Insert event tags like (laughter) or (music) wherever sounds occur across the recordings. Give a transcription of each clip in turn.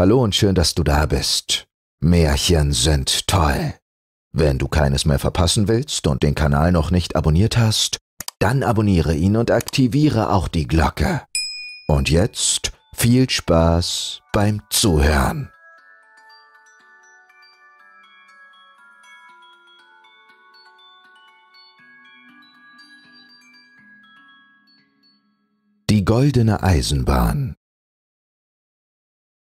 Hallo und schön, dass du da bist. Märchen sind toll. Wenn du keines mehr verpassen willst und den Kanal noch nicht abonniert hast, dann abonniere ihn und aktiviere auch die Glocke. Und jetzt viel Spaß beim Zuhören. Die goldene Eisenbahn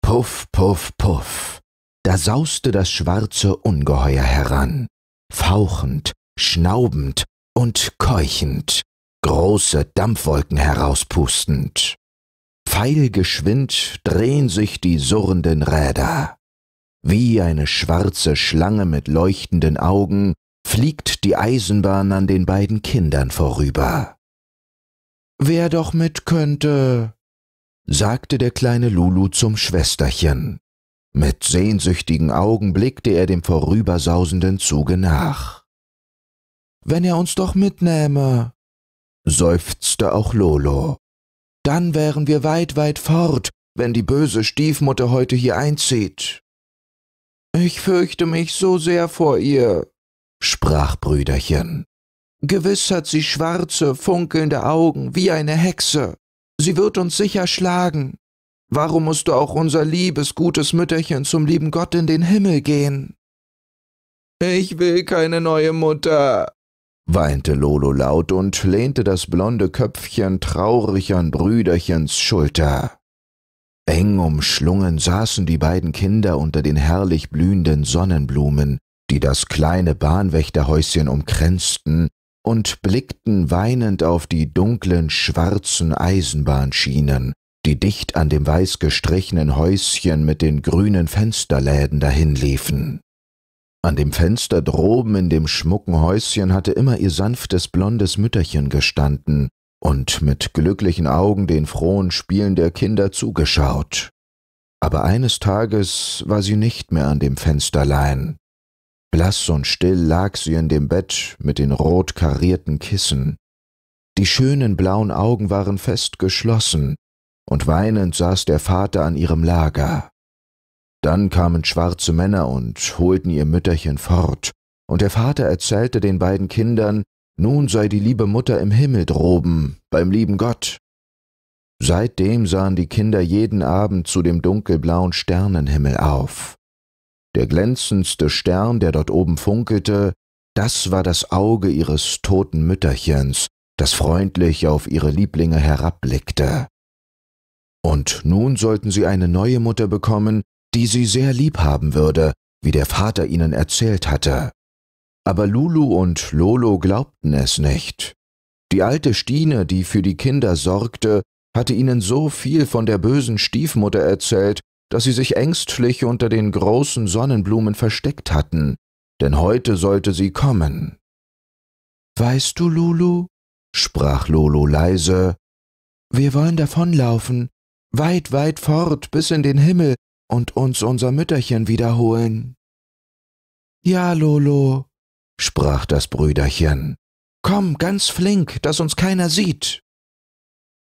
Puff, puff, puff. Da sauste das schwarze Ungeheuer heran, fauchend, schnaubend und keuchend, große Dampfwolken herauspustend. Pfeilgeschwind drehen sich die surrenden Räder. Wie eine schwarze Schlange mit leuchtenden Augen fliegt die Eisenbahn an den beiden Kindern vorüber. Wer doch mit könnte, sagte der kleine Lulu zum Schwesterchen. Mit sehnsüchtigen Augen blickte er dem vorübersausenden Zuge nach. Wenn er uns doch mitnähme, seufzte auch Lolo. Dann wären wir weit, weit fort, wenn die böse Stiefmutter heute hier einzieht. Ich fürchte mich so sehr vor ihr, sprach Brüderchen. Gewiss hat sie schwarze, funkelnde Augen wie eine Hexe. Sie wird uns sicher schlagen. Warum du auch unser liebes, gutes Mütterchen zum lieben Gott in den Himmel gehen? Ich will keine neue Mutter, weinte Lolo laut und lehnte das blonde Köpfchen traurig an Brüderchens Schulter. Eng umschlungen saßen die beiden Kinder unter den herrlich blühenden Sonnenblumen, die das kleine Bahnwächterhäuschen umkränzten und blickten weinend auf die dunklen, schwarzen Eisenbahnschienen, die dicht an dem weiß gestrichenen Häuschen mit den grünen Fensterläden dahinliefen. An dem Fenster droben in dem schmucken Häuschen hatte immer ihr sanftes blondes Mütterchen gestanden und mit glücklichen Augen den frohen Spielen der Kinder zugeschaut. Aber eines Tages war sie nicht mehr an dem Fensterlein, Blass und still lag sie in dem Bett mit den rot karierten Kissen. Die schönen blauen Augen waren fest geschlossen, und weinend saß der Vater an ihrem Lager. Dann kamen schwarze Männer und holten ihr Mütterchen fort, und der Vater erzählte den beiden Kindern, nun sei die liebe Mutter im Himmel droben, beim lieben Gott. Seitdem sahen die Kinder jeden Abend zu dem dunkelblauen Sternenhimmel auf. Der glänzendste Stern, der dort oben funkelte, das war das Auge ihres toten Mütterchens, das freundlich auf ihre Lieblinge herabblickte. Und nun sollten sie eine neue Mutter bekommen, die sie sehr lieb haben würde, wie der Vater ihnen erzählt hatte. Aber Lulu und Lolo glaubten es nicht. Die alte Stine, die für die Kinder sorgte, hatte ihnen so viel von der bösen Stiefmutter erzählt, dass sie sich ängstlich unter den großen Sonnenblumen versteckt hatten, denn heute sollte sie kommen. Weißt du, Lulu, sprach Lolo leise, wir wollen davonlaufen, weit, weit fort bis in den Himmel und uns unser Mütterchen wiederholen. Ja, Lolo, sprach das Brüderchen, komm ganz flink, dass uns keiner sieht.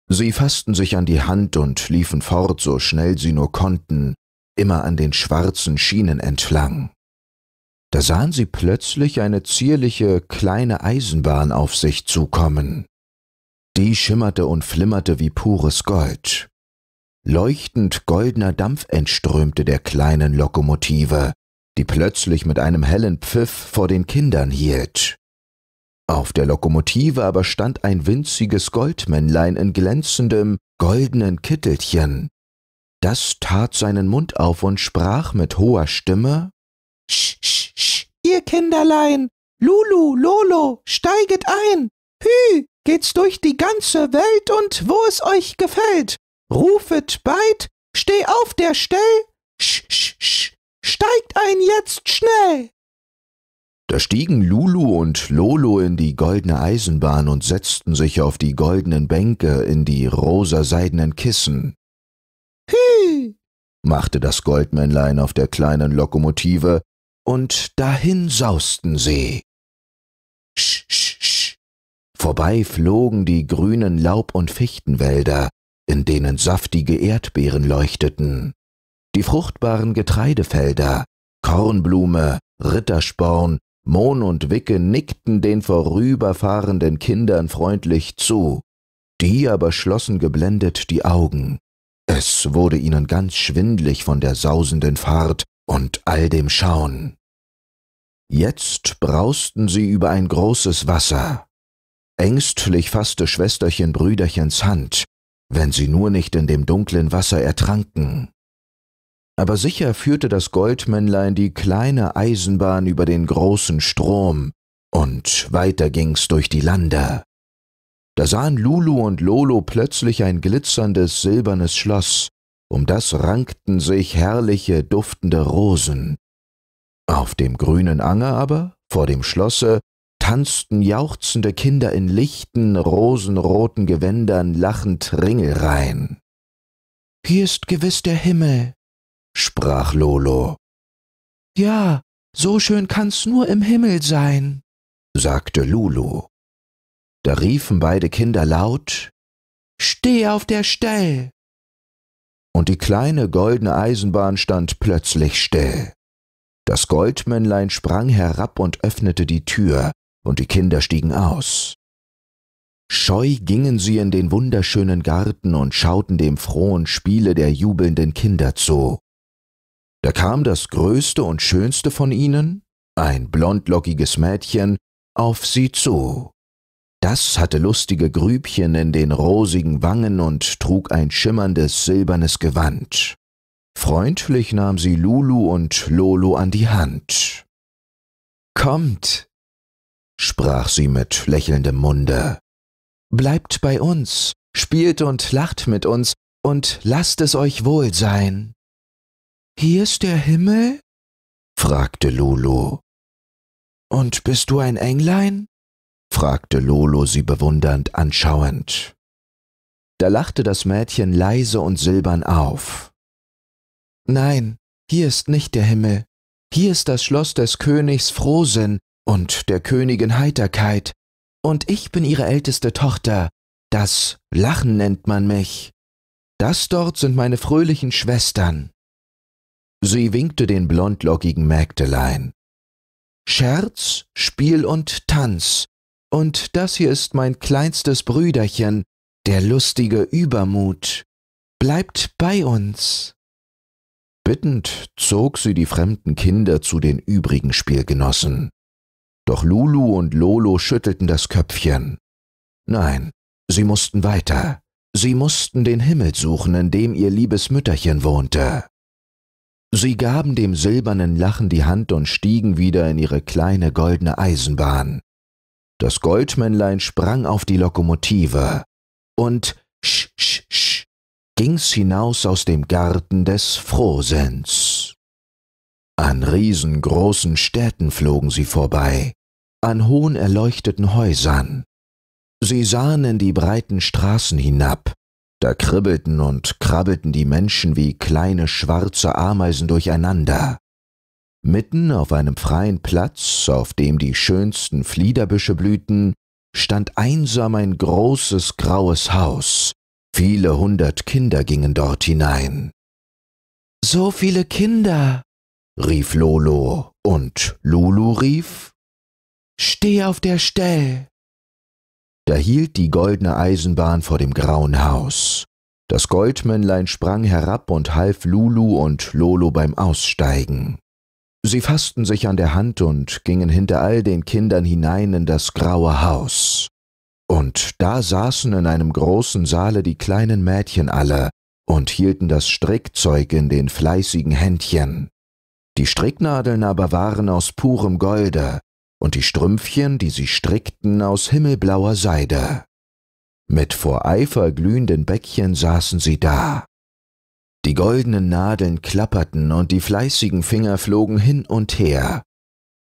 Sie fassten sich an die Hand und liefen fort, so schnell sie nur konnten, immer an den schwarzen Schienen entlang. Da sahen sie plötzlich eine zierliche kleine Eisenbahn auf sich zukommen. Die schimmerte und flimmerte wie pures Gold. Leuchtend goldener Dampf entströmte der kleinen Lokomotive, die plötzlich mit einem hellen Pfiff vor den Kindern hielt. Auf der Lokomotive aber stand ein winziges Goldmännlein in glänzendem, goldenen Kittelchen. Das tat seinen Mund auf und sprach mit hoher Stimme Sch, sch, sch, ihr Kinderlein, Lulu, Lolo, steiget ein, hü, geht's durch die ganze Welt und wo es euch gefällt, rufet beid, steh auf der Stell, sch, sch, sch, steigt ein jetzt schnell. Da stiegen Lulu und Lolo in die goldene Eisenbahn und setzten sich auf die goldenen Bänke in die rosaseidenen Kissen. Hi! machte das Goldmännlein auf der kleinen Lokomotive, und dahin sausten sie. Sch, sch, sch. Vorbei flogen die grünen Laub- und Fichtenwälder, in denen saftige Erdbeeren leuchteten, die fruchtbaren Getreidefelder, Kornblume, Rittersporn Mohn und Wicke nickten den vorüberfahrenden Kindern freundlich zu, die aber schlossen geblendet die Augen. Es wurde ihnen ganz schwindlig von der sausenden Fahrt und all dem Schauen. Jetzt brausten sie über ein großes Wasser. Ängstlich fasste Schwesterchen Brüderchens Hand, wenn sie nur nicht in dem dunklen Wasser ertranken aber sicher führte das Goldmännlein die kleine Eisenbahn über den großen Strom, und weiter ging's durch die Lande. Da sahen Lulu und Lolo plötzlich ein glitzerndes silbernes Schloss, um das rankten sich herrliche, duftende Rosen. Auf dem grünen Anger aber, vor dem Schlosse, tanzten jauchzende Kinder in lichten, rosenroten Gewändern lachend Ringelreihen. Hier ist gewiß der Himmel, sprach Lolo. Ja, so schön kann's nur im Himmel sein, sagte Lulu. Da riefen beide Kinder laut Steh auf der Stell. Und die kleine goldene Eisenbahn stand plötzlich still. Das Goldmännlein sprang herab und öffnete die Tür, und die Kinder stiegen aus. Scheu gingen sie in den wunderschönen Garten und schauten dem frohen Spiele der jubelnden Kinder zu. Da kam das Größte und Schönste von ihnen, ein blondlockiges Mädchen, auf sie zu. Das hatte lustige Grübchen in den rosigen Wangen und trug ein schimmerndes silbernes Gewand. Freundlich nahm sie Lulu und Lolo an die Hand. Kommt, sprach sie mit lächelndem Munde. Bleibt bei uns, spielt und lacht mit uns und lasst es euch wohl sein. Hier ist der Himmel? fragte Lolo. Und bist du ein Englein? fragte Lolo sie bewundernd anschauend. Da lachte das Mädchen leise und silbern auf. Nein, hier ist nicht der Himmel, hier ist das Schloss des Königs Frohsinn und der Königin Heiterkeit, und ich bin ihre älteste Tochter, das Lachen nennt man mich. Das dort sind meine fröhlichen Schwestern. Sie winkte den blondlockigen Mägdelein. Scherz, Spiel und Tanz. Und das hier ist mein kleinstes Brüderchen, der lustige Übermut. Bleibt bei uns. Bittend zog sie die fremden Kinder zu den übrigen Spielgenossen. Doch Lulu und Lolo schüttelten das Köpfchen. Nein, sie mussten weiter. Sie mussten den Himmel suchen, in dem ihr liebes Mütterchen wohnte. Sie gaben dem silbernen Lachen die Hand und stiegen wieder in ihre kleine goldene Eisenbahn. Das Goldmännlein sprang auf die Lokomotive und sch sch sch ging's hinaus aus dem Garten des Frohsens. An riesengroßen Städten flogen sie vorbei, an hohen erleuchteten Häusern. Sie sahen in die breiten Straßen hinab, da kribbelten und krabbelten die Menschen wie kleine schwarze Ameisen durcheinander. Mitten auf einem freien Platz, auf dem die schönsten Fliederbüsche blühten, stand einsam ein großes graues Haus. Viele hundert Kinder gingen dort hinein. So viele Kinder, rief Lolo, und Lulu rief Steh auf der Stell. Da hielt die goldene Eisenbahn vor dem grauen Haus. Das Goldmännlein sprang herab und half Lulu und Lolo beim Aussteigen. Sie fassten sich an der Hand und gingen hinter all den Kindern hinein in das graue Haus. Und da saßen in einem großen Saale die kleinen Mädchen alle und hielten das Strickzeug in den fleißigen Händchen. Die Stricknadeln aber waren aus purem Golde, und die Strümpfchen, die sie strickten, aus himmelblauer Seide. Mit vor Eifer glühenden Bäckchen saßen sie da. Die goldenen Nadeln klapperten und die fleißigen Finger flogen hin und her.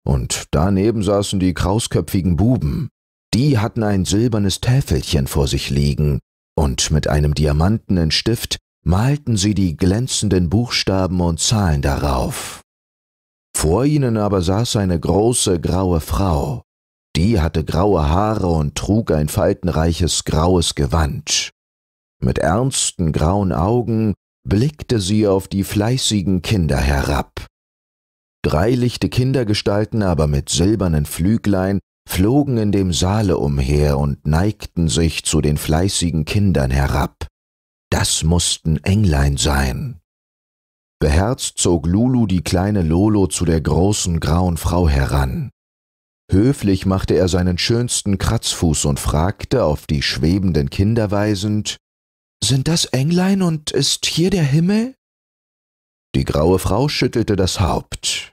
Und daneben saßen die krausköpfigen Buben. Die hatten ein silbernes Täfelchen vor sich liegen, und mit einem diamantenen Stift malten sie die glänzenden Buchstaben und Zahlen darauf. Vor ihnen aber saß eine große graue Frau. Die hatte graue Haare und trug ein faltenreiches graues Gewand. Mit ernsten grauen Augen blickte sie auf die fleißigen Kinder herab. Drei lichte Kindergestalten aber mit silbernen Flüglein flogen in dem Saale umher und neigten sich zu den fleißigen Kindern herab. Das mussten Englein sein. Beherzt zog Lulu die kleine Lolo zu der großen grauen Frau heran. Höflich machte er seinen schönsten Kratzfuß und fragte, auf die schwebenden Kinder weisend, Sind das Englein und ist hier der Himmel? Die graue Frau schüttelte das Haupt.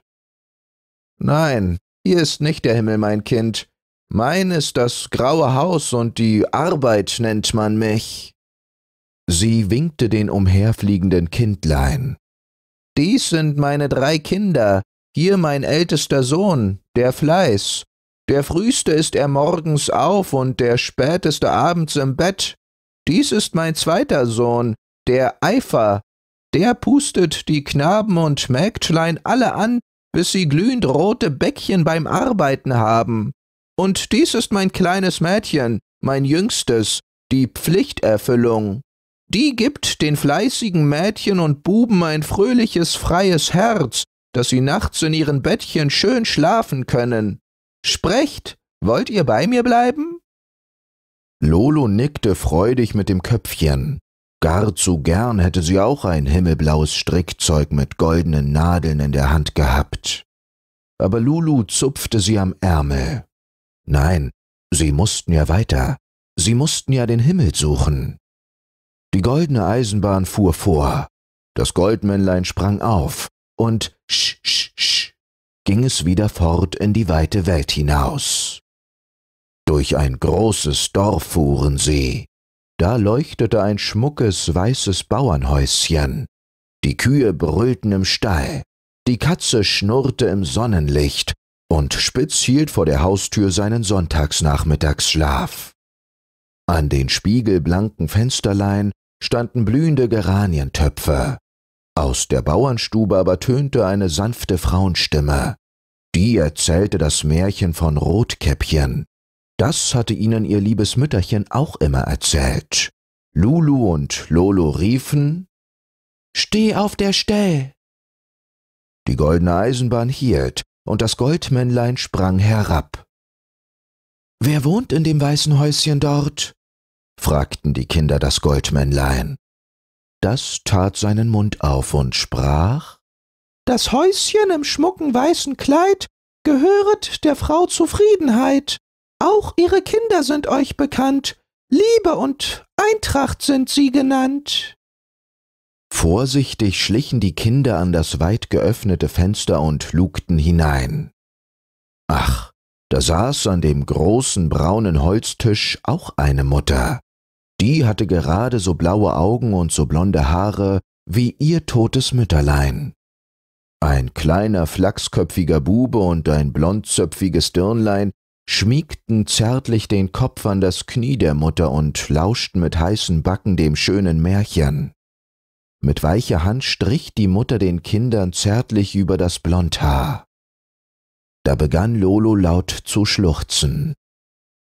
Nein, hier ist nicht der Himmel, mein Kind. Mein ist das graue Haus und die Arbeit nennt man mich. Sie winkte den umherfliegenden Kindlein. Dies sind meine drei Kinder, hier mein ältester Sohn, der Fleiß. Der früheste ist er morgens auf und der späteste abends im Bett. Dies ist mein zweiter Sohn, der Eifer. Der pustet die Knaben und Mägdlein alle an, bis sie glühend rote Bäckchen beim Arbeiten haben. Und dies ist mein kleines Mädchen, mein jüngstes, die Pflichterfüllung. Die gibt den fleißigen Mädchen und Buben ein fröhliches, freies Herz, dass sie nachts in ihren Bettchen schön schlafen können. Sprecht, wollt ihr bei mir bleiben? Lolo nickte freudig mit dem Köpfchen. Gar zu gern hätte sie auch ein himmelblaues Strickzeug mit goldenen Nadeln in der Hand gehabt. Aber Lulu zupfte sie am Ärmel. Nein, sie mussten ja weiter. Sie mussten ja den Himmel suchen. Die goldene Eisenbahn fuhr vor. Das Goldmännlein sprang auf und sch, sch, sch, ging es wieder fort in die weite Welt hinaus. Durch ein großes Dorf fuhren sie. Da leuchtete ein schmuckes weißes Bauernhäuschen. Die Kühe brüllten im Stall, die Katze schnurrte im Sonnenlicht und Spitz hielt vor der Haustür seinen Sonntagsnachmittagsschlaf. An den spiegelblanken Fensterlein standen blühende Geranientöpfe. Aus der Bauernstube aber tönte eine sanfte Frauenstimme. Die erzählte das Märchen von Rotkäppchen. Das hatte ihnen ihr liebes Mütterchen auch immer erzählt. Lulu und Lolo riefen Steh auf der Stell. Die goldene Eisenbahn hielt, und das Goldmännlein sprang herab. Wer wohnt in dem weißen Häuschen dort? fragten die Kinder das Goldmännlein. Das tat seinen Mund auf und sprach Das Häuschen im schmucken weißen Kleid gehöret der Frau Zufriedenheit, auch ihre Kinder sind euch bekannt, Liebe und Eintracht sind sie genannt. Vorsichtig schlichen die Kinder an das weit geöffnete Fenster und lugten hinein. Ach, da saß an dem großen braunen Holztisch auch eine Mutter. Die hatte gerade so blaue Augen und so blonde Haare wie ihr totes Mütterlein. Ein kleiner flachsköpfiger Bube und ein blondzöpfiges Dirnlein schmiegten zärtlich den Kopf an das Knie der Mutter und lauschten mit heißen Backen dem schönen Märchen. Mit weicher Hand strich die Mutter den Kindern zärtlich über das Blondhaar. Da begann Lolo laut zu schluchzen.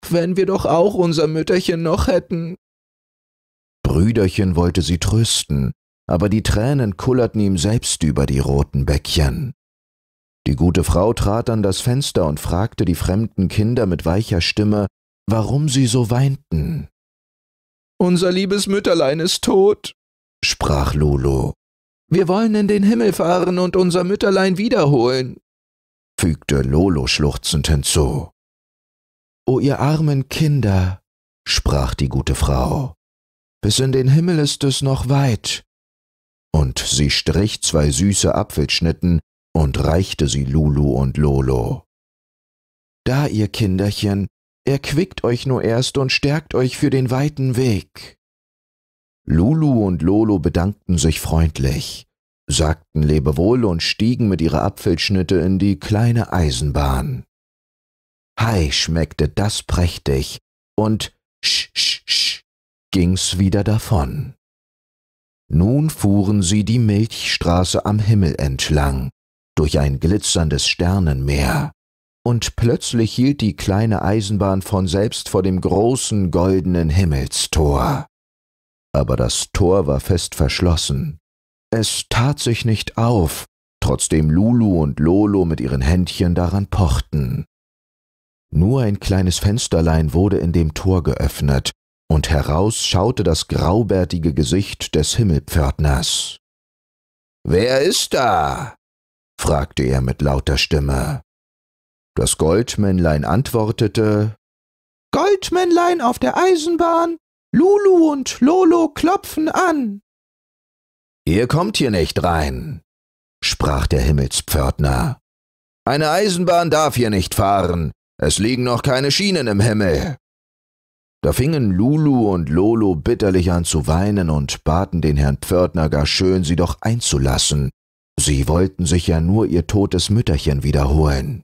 Wenn wir doch auch unser Mütterchen noch hätten, Brüderchen wollte sie trösten, aber die Tränen kullerten ihm selbst über die roten Bäckchen. Die gute Frau trat an das Fenster und fragte die fremden Kinder mit weicher Stimme, warum sie so weinten. Unser liebes Mütterlein ist tot, sprach Lulu. Wir wollen in den Himmel fahren und unser Mütterlein wiederholen, fügte Lolo schluchzend hinzu. O ihr armen Kinder, sprach die gute Frau, bis in den Himmel ist es noch weit. Und sie strich zwei süße Apfelschnitten und reichte sie Lulu und Lolo. Da, ihr Kinderchen, erquickt euch nur erst und stärkt euch für den weiten Weg. Lulu und Lolo bedankten sich freundlich, sagten Lebewohl und stiegen mit ihrer Apfelschnitte in die kleine Eisenbahn. Hei schmeckte das prächtig und sch sch sch ging's wieder davon. Nun fuhren sie die Milchstraße am Himmel entlang, durch ein glitzerndes Sternenmeer, und plötzlich hielt die kleine Eisenbahn von selbst vor dem großen goldenen Himmelstor. Aber das Tor war fest verschlossen. Es tat sich nicht auf, trotzdem Lulu und Lolo mit ihren Händchen daran pochten. Nur ein kleines Fensterlein wurde in dem Tor geöffnet, und heraus schaute das graubärtige Gesicht des Himmelpförtners. Wer ist da? fragte er mit lauter Stimme. Das Goldmännlein antwortete Goldmännlein auf der Eisenbahn, Lulu und Lolo klopfen an. Ihr kommt hier nicht rein, sprach der Himmelspförtner. Eine Eisenbahn darf hier nicht fahren, es liegen noch keine Schienen im Himmel. Da fingen Lulu und Lolo bitterlich an zu weinen und baten den Herrn Pförtner gar schön, sie doch einzulassen. Sie wollten sich ja nur ihr totes Mütterchen wiederholen.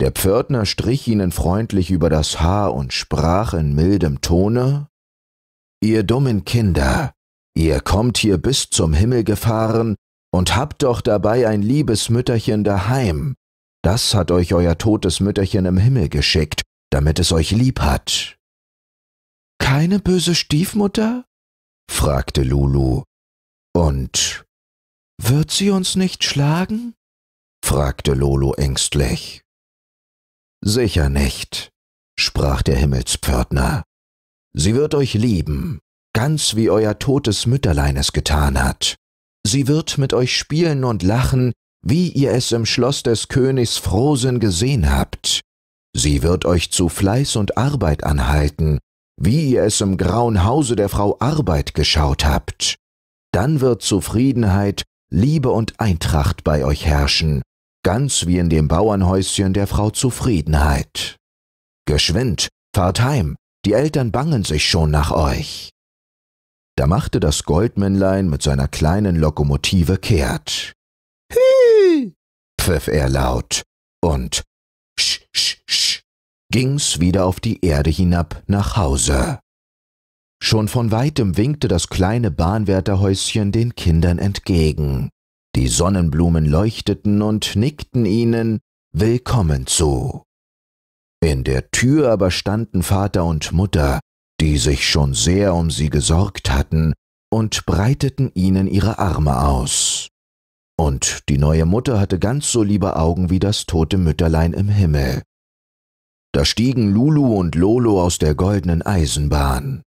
Der Pförtner strich ihnen freundlich über das Haar und sprach in mildem Tone Ihr dummen Kinder, ihr kommt hier bis zum Himmel gefahren und habt doch dabei ein liebes Mütterchen daheim. Das hat euch euer totes Mütterchen im Himmel geschickt, damit es euch lieb hat keine böse Stiefmutter? fragte Lulu. Und wird sie uns nicht schlagen? fragte Lolo ängstlich. Sicher nicht, sprach der Himmelspförtner. Sie wird euch lieben, ganz wie euer totes Mütterlein es getan hat. Sie wird mit euch spielen und lachen, wie ihr es im Schloss des Königs Frohsinn gesehen habt. Sie wird euch zu Fleiß und Arbeit anhalten, wie ihr es im grauen Hause der Frau Arbeit geschaut habt, dann wird Zufriedenheit, Liebe und Eintracht bei euch herrschen, ganz wie in dem Bauernhäuschen der Frau Zufriedenheit. Geschwind, fahrt heim, die Eltern bangen sich schon nach euch. Da machte das Goldmännlein mit seiner kleinen Lokomotive kehrt. Hü! pfiff er laut und sch, sch ging's wieder auf die Erde hinab nach Hause. Schon von weitem winkte das kleine Bahnwärterhäuschen den Kindern entgegen. Die Sonnenblumen leuchteten und nickten ihnen Willkommen zu. In der Tür aber standen Vater und Mutter, die sich schon sehr um sie gesorgt hatten, und breiteten ihnen ihre Arme aus. Und die neue Mutter hatte ganz so liebe Augen wie das tote Mütterlein im Himmel, da stiegen Lulu und Lolo aus der goldenen Eisenbahn.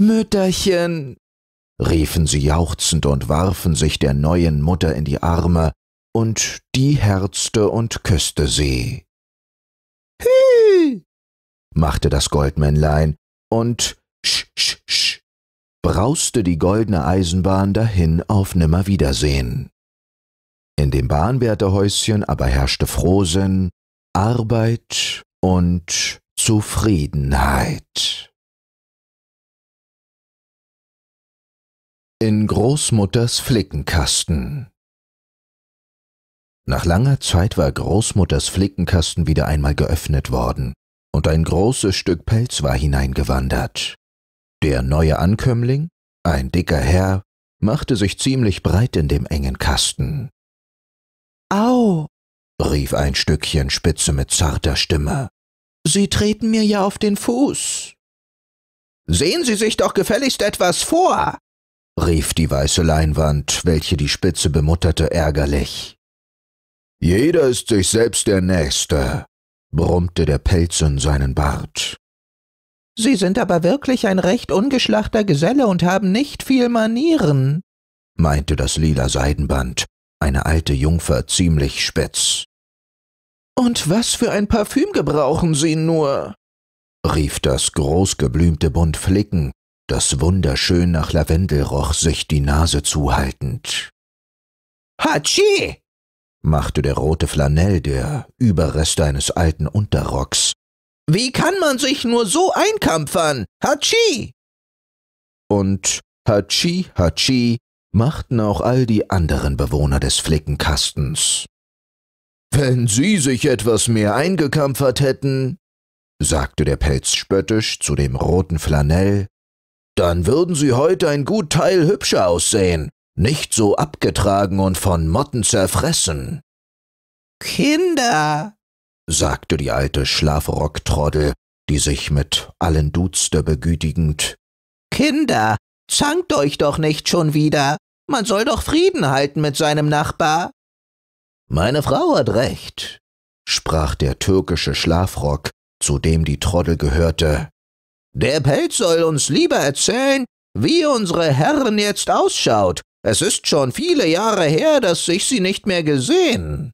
Mütterchen, riefen sie jauchzend und warfen sich der neuen Mutter in die Arme, und die herzte und küßte sie. Hü, machte das Goldmännlein und sch, sch, sch, brauste die goldene Eisenbahn dahin auf Nimmerwiedersehen. In dem Bahnwärterhäuschen aber herrschte Frohsinn, Arbeit und Zufriedenheit. In Großmutters Flickenkasten Nach langer Zeit war Großmutters Flickenkasten wieder einmal geöffnet worden, und ein großes Stück Pelz war hineingewandert. Der neue Ankömmling, ein dicker Herr, machte sich ziemlich breit in dem engen Kasten. Au, rief ein Stückchen Spitze mit zarter Stimme. Sie treten mir ja auf den Fuß. Sehen Sie sich doch gefälligst etwas vor, rief die weiße Leinwand, welche die Spitze bemutterte, ärgerlich. Jeder ist sich selbst der Nächste, brummte der Pelz in seinen Bart. Sie sind aber wirklich ein recht ungeschlachter Geselle und haben nicht viel Manieren, meinte das lila Seidenband, eine alte Jungfer ziemlich spitz. Und was für ein Parfüm gebrauchen Sie nur? rief das großgeblümte Bund Flicken, das wunderschön nach Lavendel roch, sich die Nase zuhaltend. Hatschi! machte der rote Flanell, der Überreste eines alten Unterrocks. Wie kann man sich nur so einkampfern? Hatschi! Und Hatschi, Hatschi machten auch all die anderen Bewohner des Flickenkastens. Wenn Sie sich etwas mehr eingekampfert hätten, sagte der Pelz spöttisch zu dem roten Flanell, dann würden Sie heute ein gut Teil hübscher aussehen, nicht so abgetragen und von Motten zerfressen. Kinder, sagte die alte Schlafrocktroddel, die sich mit allen Duzte begütigend. Kinder, Zankt euch doch nicht schon wieder. Man soll doch Frieden halten mit seinem Nachbar. Meine Frau hat recht, sprach der türkische Schlafrock, zu dem die Troddel gehörte. Der Pelz soll uns lieber erzählen, wie unsere Herren jetzt ausschaut. Es ist schon viele Jahre her, dass ich sie nicht mehr gesehen.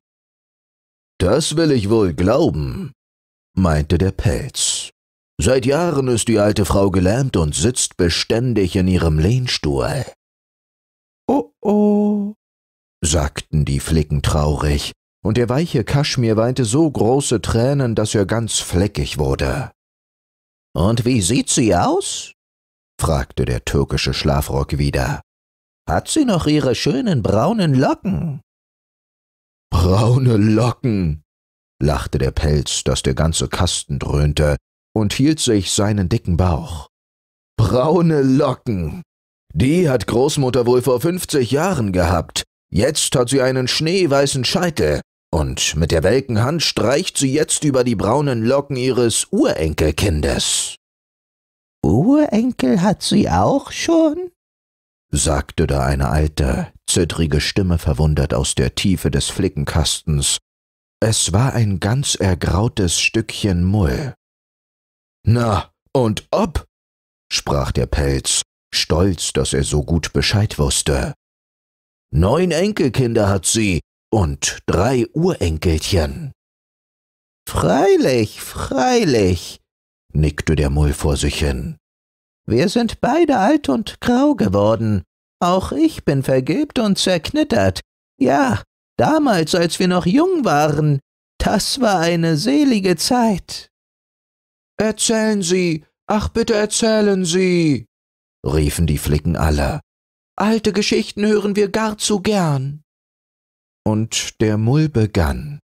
Das will ich wohl glauben, meinte der Pelz. Seit Jahren ist die alte Frau gelähmt und sitzt beständig in ihrem Lehnstuhl. Oh oh, sagten die Flicken traurig, und der weiche Kaschmir weinte so große Tränen, dass er ganz fleckig wurde. Und wie sieht sie aus? fragte der türkische Schlafrock wieder. Hat sie noch ihre schönen braunen Locken? Braune Locken, lachte der Pelz, daß der ganze Kasten dröhnte, und hielt sich seinen dicken Bauch. Braune Locken. Die hat Großmutter wohl vor fünfzig Jahren gehabt. Jetzt hat sie einen schneeweißen Scheitel. Und mit der welken Hand streicht sie jetzt über die braunen Locken ihres Urenkelkindes. Urenkel hat sie auch schon? sagte da eine alte, zittrige Stimme verwundert aus der Tiefe des Flickenkastens. Es war ein ganz ergrautes Stückchen Mull, na, und ob? sprach der Pelz, stolz, dass er so gut Bescheid wusste. Neun Enkelkinder hat sie und drei Urenkelchen. Freilich, freilich, nickte der Mull vor sich hin. Wir sind beide alt und grau geworden. Auch ich bin vergilbt und zerknittert. Ja, damals, als wir noch jung waren, das war eine selige Zeit. Erzählen Sie, ach bitte erzählen Sie, riefen die Flicken alle. Alte Geschichten hören wir gar zu gern. Und der Mull begann.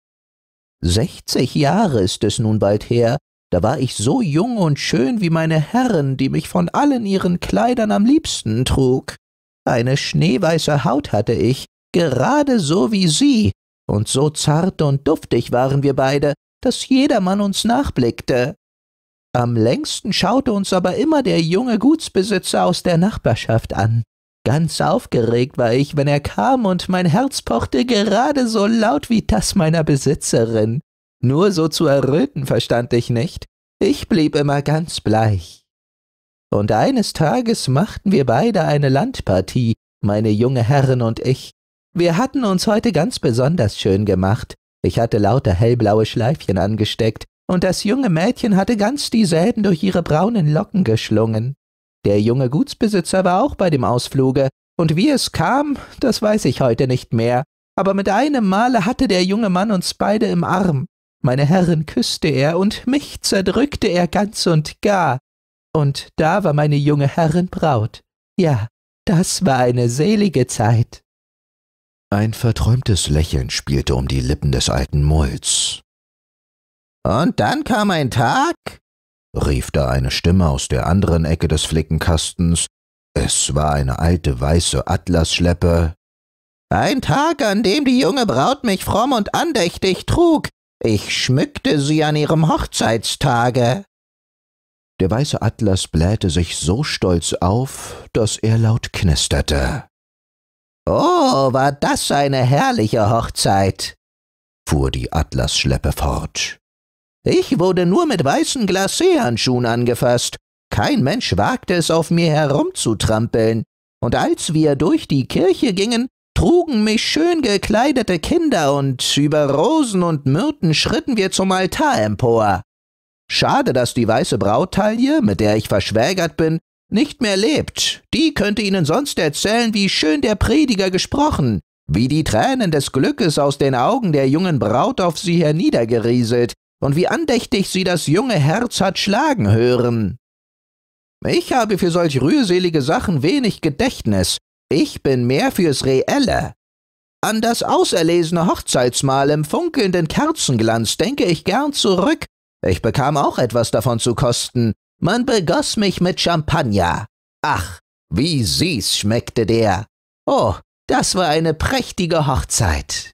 Sechzig Jahre ist es nun bald her, da war ich so jung und schön wie meine Herren, die mich von allen ihren Kleidern am liebsten trug. Eine schneeweiße Haut hatte ich, gerade so wie sie, und so zart und duftig waren wir beide, dass jedermann uns nachblickte. Am längsten schaute uns aber immer der junge Gutsbesitzer aus der Nachbarschaft an. Ganz aufgeregt war ich, wenn er kam, und mein Herz pochte gerade so laut wie das meiner Besitzerin. Nur so zu erröten verstand ich nicht. Ich blieb immer ganz bleich. Und eines Tages machten wir beide eine Landpartie, meine junge Herren und ich. Wir hatten uns heute ganz besonders schön gemacht. Ich hatte lauter hellblaue Schleifchen angesteckt, und das junge Mädchen hatte ganz die Säden durch ihre braunen Locken geschlungen. Der junge Gutsbesitzer war auch bei dem Ausfluge, und wie es kam, das weiß ich heute nicht mehr, aber mit einem Male hatte der junge Mann uns beide im Arm. Meine Herren küßte er und mich zerdrückte er ganz und gar. Und da war meine junge Herrin Braut. Ja, das war eine selige Zeit. Ein verträumtes Lächeln spielte um die Lippen des alten Mulls. Und dann kam ein Tag, rief da eine Stimme aus der anderen Ecke des Flickenkastens. Es war eine alte weiße Atlasschleppe. Ein Tag, an dem die junge Braut mich fromm und andächtig trug. Ich schmückte sie an ihrem Hochzeitstage. Der weiße Atlas blähte sich so stolz auf, dass er laut knisterte. Oh, war das eine herrliche Hochzeit, fuhr die Atlasschleppe fort. Ich wurde nur mit weißen Glacéhandschuhen angefasst. Kein Mensch wagte es, auf mir herumzutrampeln. Und als wir durch die Kirche gingen, trugen mich schön gekleidete Kinder und über Rosen und Myrten schritten wir zum Altar empor. Schade, dass die weiße Brauttaille, mit der ich verschwägert bin, nicht mehr lebt. Die könnte Ihnen sonst erzählen, wie schön der Prediger gesprochen, wie die Tränen des Glückes aus den Augen der jungen Braut auf sie herniedergerieselt, und wie andächtig sie das junge Herz hat schlagen hören. Ich habe für solch rührselige Sachen wenig Gedächtnis, ich bin mehr fürs Reelle. An das auserlesene Hochzeitsmahl im funkelnden Kerzenglanz denke ich gern zurück, ich bekam auch etwas davon zu kosten, man begoss mich mit Champagner. Ach, wie süß schmeckte der. Oh, das war eine prächtige Hochzeit.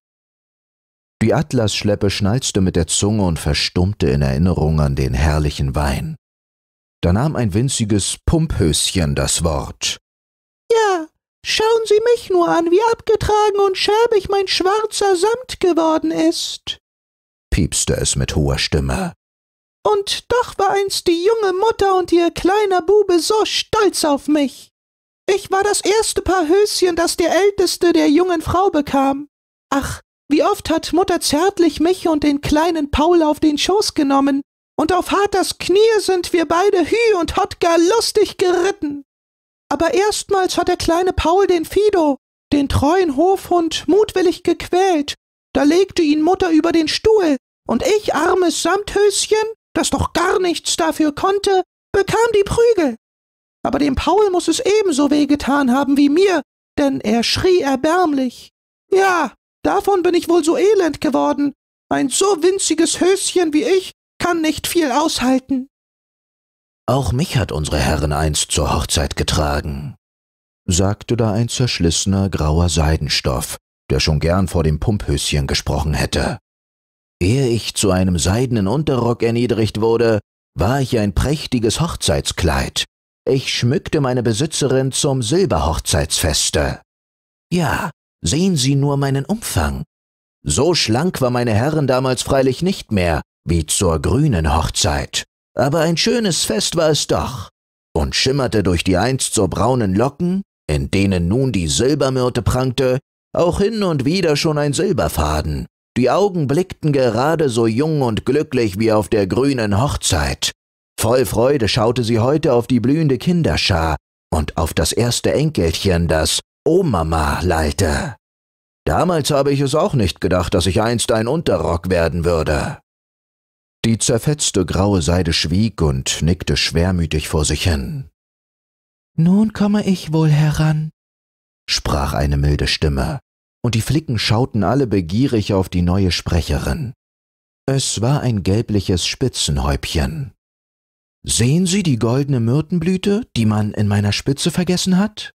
Die Atlasschleppe schnalzte mit der Zunge und verstummte in Erinnerung an den herrlichen Wein. Da nahm ein winziges Pumphöschen das Wort. Ja, schauen Sie mich nur an, wie abgetragen und schäbig mein schwarzer Samt geworden ist, piepste es mit hoher Stimme. Und doch war einst die junge Mutter und ihr kleiner Bube so stolz auf mich. Ich war das erste Paar Höschen, das der Älteste der jungen Frau bekam. Ach, wie oft hat Mutter zärtlich mich und den kleinen Paul auf den Schoß genommen, und auf Vaters Knie sind wir beide hü und hot gar lustig geritten. Aber erstmals hat der kleine Paul den Fido, den treuen Hofhund, mutwillig gequält. Da legte ihn Mutter über den Stuhl, und ich, armes Samthöschen, das doch gar nichts dafür konnte, bekam die Prügel. Aber dem Paul muß es ebenso wehgetan haben wie mir, denn er schrie erbärmlich. Ja, Davon bin ich wohl so elend geworden. Ein so winziges Höschen wie ich kann nicht viel aushalten. Auch mich hat unsere Herrin einst zur Hochzeit getragen, sagte da ein zerschlissener grauer Seidenstoff, der schon gern vor dem Pumphöschen gesprochen hätte. Ehe ich zu einem seidenen Unterrock erniedrigt wurde, war ich ein prächtiges Hochzeitskleid. Ich schmückte meine Besitzerin zum Silberhochzeitsfeste. Ja, Sehen Sie nur meinen Umfang. So schlank war meine Herren damals freilich nicht mehr, wie zur grünen Hochzeit. Aber ein schönes Fest war es doch und schimmerte durch die einst so braunen Locken, in denen nun die Silbermyrte prangte, auch hin und wieder schon ein Silberfaden. Die Augen blickten gerade so jung und glücklich wie auf der grünen Hochzeit. Voll Freude schaute sie heute auf die blühende Kinderschar und auf das erste Enkelchen, das Omama leite. Damals habe ich es auch nicht gedacht, dass ich einst ein Unterrock werden würde. Die zerfetzte graue Seide schwieg und nickte schwermütig vor sich hin. Nun komme ich wohl heran, sprach eine milde Stimme, und die Flicken schauten alle begierig auf die neue Sprecherin. Es war ein gelbliches Spitzenhäubchen. Sehen Sie die goldene Myrtenblüte, die man in meiner Spitze vergessen hat?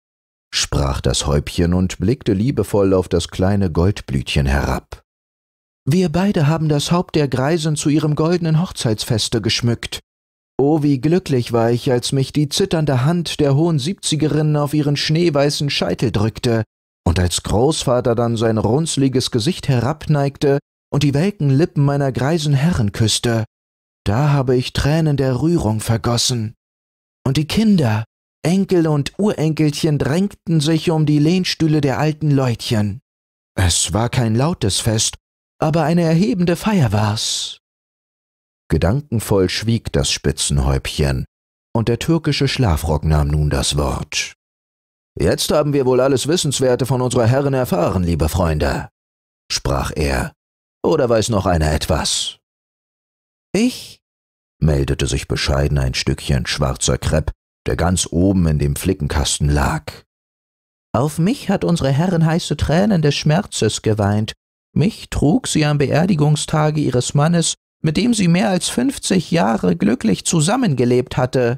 sprach das Häubchen und blickte liebevoll auf das kleine Goldblütchen herab. Wir beide haben das Haupt der Greisen zu ihrem goldenen Hochzeitsfeste geschmückt. Oh, wie glücklich war ich, als mich die zitternde Hand der hohen Siebzigerin auf ihren schneeweißen Scheitel drückte, und als Großvater dann sein runzliges Gesicht herabneigte und die welken Lippen meiner greisen Herren küßte. da habe ich Tränen der Rührung vergossen. Und die Kinder, Enkel und Urenkelchen drängten sich um die Lehnstühle der alten Leutchen. Es war kein lautes Fest, aber eine erhebende Feier war's. Gedankenvoll schwieg das Spitzenhäubchen, und der türkische Schlafrock nahm nun das Wort. Jetzt haben wir wohl alles Wissenswerte von unserer Herren erfahren, liebe Freunde, sprach er. Oder weiß noch einer etwas? Ich? meldete sich bescheiden ein Stückchen schwarzer Krepp, der ganz oben in dem Flickenkasten lag. Auf mich hat unsere Herrin heiße Tränen des Schmerzes geweint, mich trug sie am Beerdigungstage ihres Mannes, mit dem sie mehr als fünfzig Jahre glücklich zusammengelebt hatte.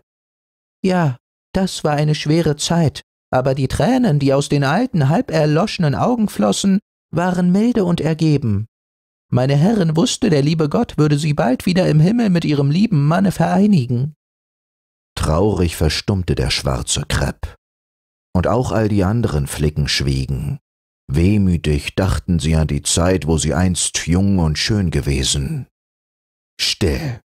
Ja, das war eine schwere Zeit, aber die Tränen, die aus den alten, halb erloschenen Augen flossen, waren milde und ergeben. Meine Herrin wusste, der liebe Gott würde sie bald wieder im Himmel mit ihrem lieben Manne vereinigen. Traurig verstummte der schwarze Krepp. Und auch all die anderen Flicken schwiegen. Wehmütig dachten sie an die Zeit, wo sie einst jung und schön gewesen. Still,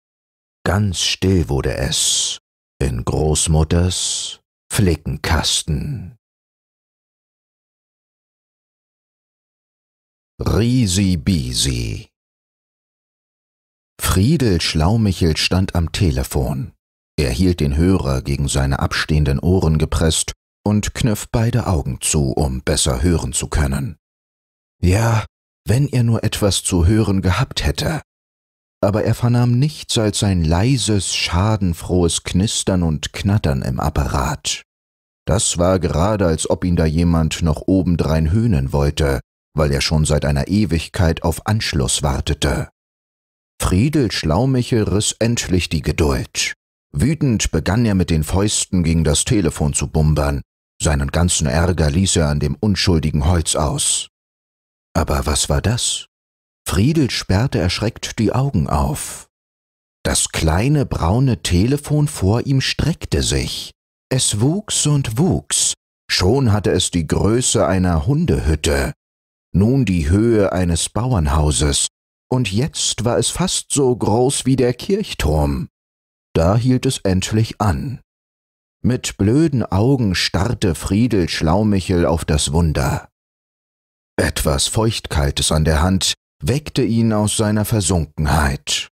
ganz still wurde es in Großmutters Flickenkasten. Risi Bisi Friedel Schlaumichel stand am Telefon. Er hielt den Hörer gegen seine abstehenden Ohren gepresst und kniff beide Augen zu, um besser hören zu können. Ja, wenn er nur etwas zu hören gehabt hätte. Aber er vernahm nichts als ein leises, schadenfrohes Knistern und Knattern im Apparat. Das war gerade, als ob ihn da jemand noch obendrein höhnen wollte, weil er schon seit einer Ewigkeit auf Anschluss wartete. Friedel Schlaumichel riss endlich die Geduld. Wütend begann er mit den Fäusten gegen das Telefon zu bumbern. Seinen ganzen Ärger ließ er an dem unschuldigen Holz aus. Aber was war das? Friedel sperrte erschreckt die Augen auf. Das kleine braune Telefon vor ihm streckte sich. Es wuchs und wuchs. Schon hatte es die Größe einer Hundehütte, nun die Höhe eines Bauernhauses, und jetzt war es fast so groß wie der Kirchturm. Da hielt es endlich an. Mit blöden Augen starrte Friedel Schlaumichel auf das Wunder. Etwas Feuchtkaltes an der Hand weckte ihn aus seiner Versunkenheit.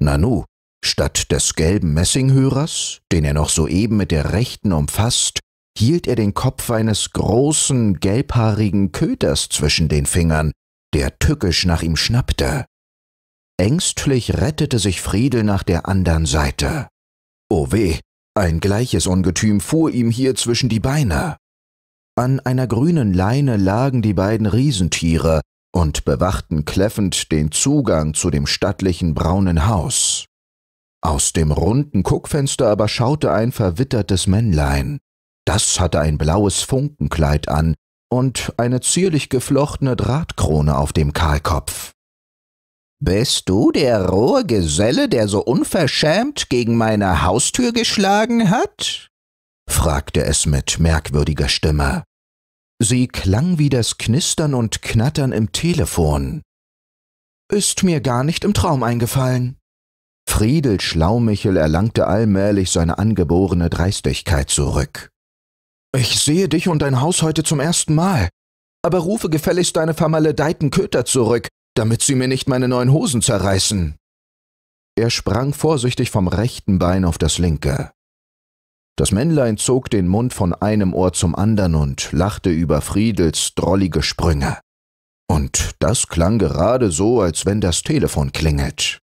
Nanu, statt des gelben Messinghörers, den er noch soeben mit der rechten umfasst, hielt er den Kopf eines großen, gelbhaarigen Köters zwischen den Fingern, der tückisch nach ihm schnappte. Ängstlich rettete sich Friedel nach der anderen Seite. O oh weh, ein gleiches Ungetüm fuhr ihm hier zwischen die Beine. An einer grünen Leine lagen die beiden Riesentiere und bewachten kläffend den Zugang zu dem stattlichen braunen Haus. Aus dem runden Kuckfenster aber schaute ein verwittertes Männlein. Das hatte ein blaues Funkenkleid an und eine zierlich geflochtene Drahtkrone auf dem Kahlkopf. Bist du der rohe Geselle, der so unverschämt gegen meine Haustür geschlagen hat? fragte es mit merkwürdiger Stimme. Sie klang wie das Knistern und Knattern im Telefon. Ist mir gar nicht im Traum eingefallen. Friedel Schlaumichel erlangte allmählich seine angeborene Dreistigkeit zurück. Ich sehe dich und dein Haus heute zum ersten Mal, aber rufe gefälligst deine vermaledeiten Köter zurück, damit sie mir nicht meine neuen Hosen zerreißen. Er sprang vorsichtig vom rechten Bein auf das linke. Das Männlein zog den Mund von einem Ohr zum anderen und lachte über Friedels drollige Sprünge. Und das klang gerade so, als wenn das Telefon klingelt.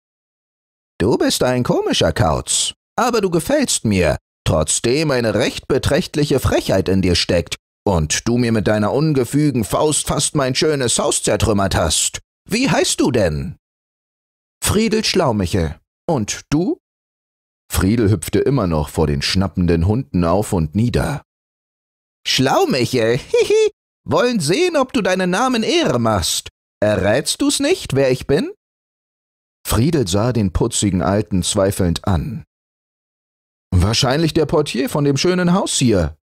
Du bist ein komischer Kauz, aber du gefällst mir, trotzdem eine recht beträchtliche Frechheit in dir steckt und du mir mit deiner ungefügen Faust fast mein schönes Haus zertrümmert hast. Wie heißt du denn? Friedel Schlaumichel. Und du? Friedel hüpfte immer noch vor den schnappenden Hunden auf und nieder. Schlaumichel, (laughs) hihi, wollen sehen, ob du deinen Namen Ehre machst. Errätst du's nicht, wer ich bin? Friedel sah den putzigen Alten zweifelnd an. Wahrscheinlich der Portier von dem schönen Haus hier,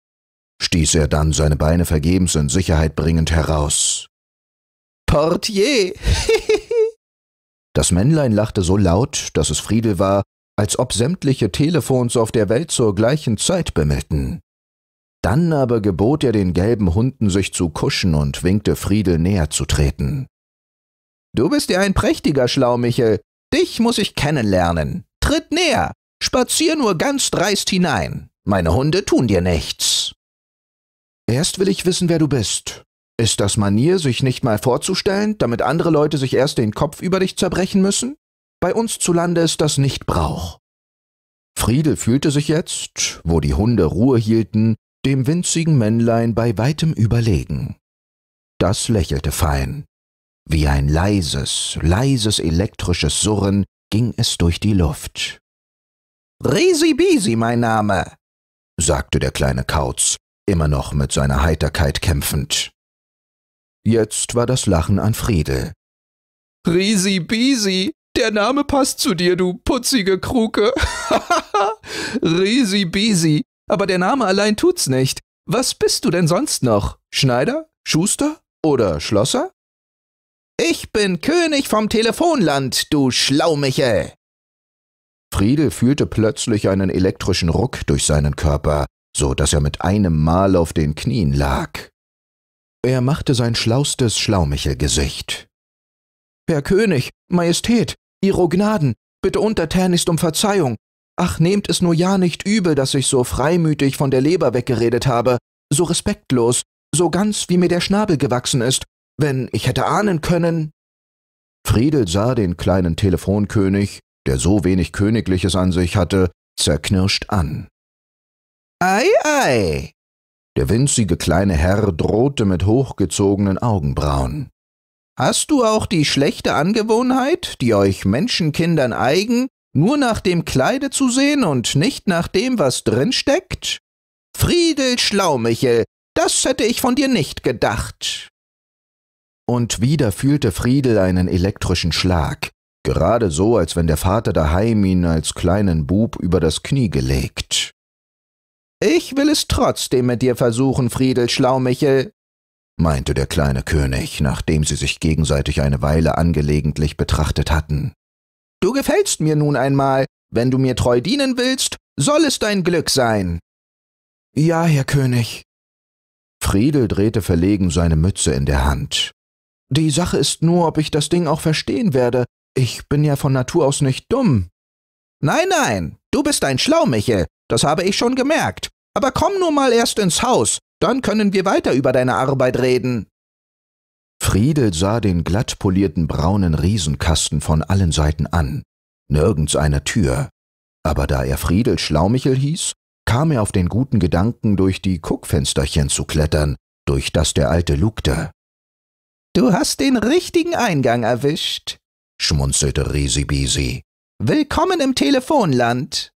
stieß er dann seine Beine vergebens in Sicherheit bringend heraus. Portier. das Männlein lachte so laut, dass es Friedel war, als ob sämtliche Telefons auf der Welt zur gleichen Zeit bimmelten. Dann aber gebot er den gelben Hunden, sich zu kuschen und winkte Friedel näher zu treten. Du bist ja ein prächtiger Schlaumichel. Dich muss ich kennenlernen. Tritt näher. Spazier nur ganz dreist hinein. Meine Hunde tun dir nichts. Erst will ich wissen, wer du bist, ist das Manier, sich nicht mal vorzustellen, damit andere Leute sich erst den Kopf über dich zerbrechen müssen? Bei uns zu Lande ist das nicht Brauch. Friedel fühlte sich jetzt, wo die Hunde Ruhe hielten, dem winzigen Männlein bei weitem überlegen. Das lächelte fein. Wie ein leises, leises elektrisches Surren ging es durch die Luft. Resi Bisi, mein Name, sagte der kleine Kauz, immer noch mit seiner Heiterkeit kämpfend. Jetzt war das Lachen an Friedel. Risi Bisi, der Name passt zu dir, du putzige Kruke. (laughs) Risi Bisi, aber der Name allein tut's nicht. Was bist du denn sonst noch? Schneider, Schuster oder Schlosser? Ich bin König vom Telefonland, du Schlaumiche! Friedel fühlte plötzlich einen elektrischen Ruck durch seinen Körper, so dass er mit einem Mal auf den Knien lag. Er machte sein schlaustes Schlaumichelgesicht. Herr König, Majestät, Ihro Gnaden, bitte untertänigst um Verzeihung. Ach, nehmt es nur ja nicht übel, dass ich so freimütig von der Leber weggeredet habe, so respektlos, so ganz wie mir der Schnabel gewachsen ist, wenn ich hätte ahnen können. Friedel sah den kleinen Telefonkönig, der so wenig Königliches an sich hatte, zerknirscht an. Ei, ei, der winzige kleine Herr drohte mit hochgezogenen Augenbrauen. Hast du auch die schlechte Angewohnheit, die euch Menschenkindern eigen, nur nach dem Kleide zu sehen und nicht nach dem, was drin steckt? Friedel Schlaumichel, das hätte ich von dir nicht gedacht. Und wieder fühlte Friedel einen elektrischen Schlag, gerade so, als wenn der Vater daheim ihn als kleinen Bub über das Knie gelegt. Ich will es trotzdem mit dir versuchen, Friedel Schlaumichel, meinte der kleine König, nachdem sie sich gegenseitig eine Weile angelegentlich betrachtet hatten. Du gefällst mir nun einmal, wenn du mir treu dienen willst, soll es dein Glück sein. Ja, Herr König. Friedel drehte verlegen seine Mütze in der Hand. Die Sache ist nur, ob ich das Ding auch verstehen werde. Ich bin ja von Natur aus nicht dumm. Nein, nein, du bist ein Schlaumichel, das habe ich schon gemerkt. Aber komm nur mal erst ins Haus, dann können wir weiter über deine Arbeit reden. Friedel sah den glattpolierten braunen Riesenkasten von allen Seiten an. Nirgends eine Tür. Aber da er Friedel Schlaumichel hieß, kam er auf den guten Gedanken, durch die Kuckfensterchen zu klettern, durch das der Alte lugte. Du hast den richtigen Eingang erwischt, schmunzelte Risibisi. Willkommen im Telefonland.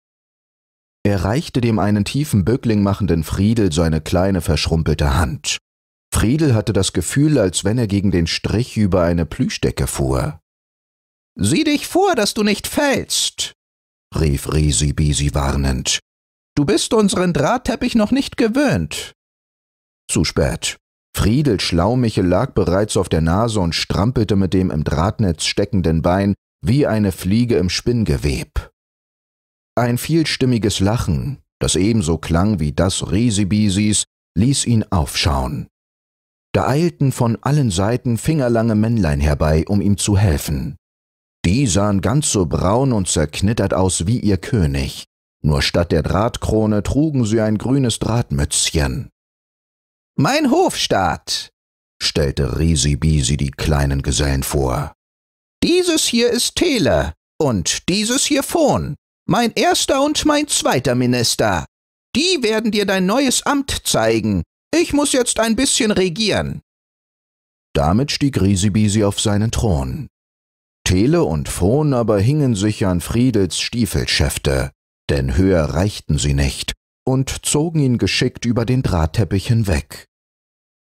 Er reichte dem einen tiefen Bückling machenden Friedel seine kleine verschrumpelte Hand. Friedel hatte das Gefühl, als wenn er gegen den Strich über eine Plüschdecke fuhr. Sieh dich vor, dass du nicht fällst, rief Risi Bisi warnend. Du bist unseren Drahtteppich noch nicht gewöhnt. Zu spät. Friedel Schlaumiche lag bereits auf der Nase und strampelte mit dem im Drahtnetz steckenden Bein wie eine Fliege im Spinngeweb. Ein vielstimmiges Lachen, das ebenso klang wie das Risibisis, ließ ihn aufschauen. Da eilten von allen Seiten fingerlange Männlein herbei, um ihm zu helfen. Die sahen ganz so braun und zerknittert aus wie ihr König, nur statt der Drahtkrone trugen sie ein grünes Drahtmützchen. Mein Hofstaat, stellte Risibisi die kleinen Gesellen vor. Dieses hier ist Tele und dieses hier Fon mein erster und mein zweiter Minister. Die werden dir dein neues Amt zeigen. Ich muss jetzt ein bisschen regieren. Damit stieg Risibisi auf seinen Thron. Tele und Fon aber hingen sich an Friedels Stiefelschäfte, denn höher reichten sie nicht, und zogen ihn geschickt über den Drahtteppich hinweg.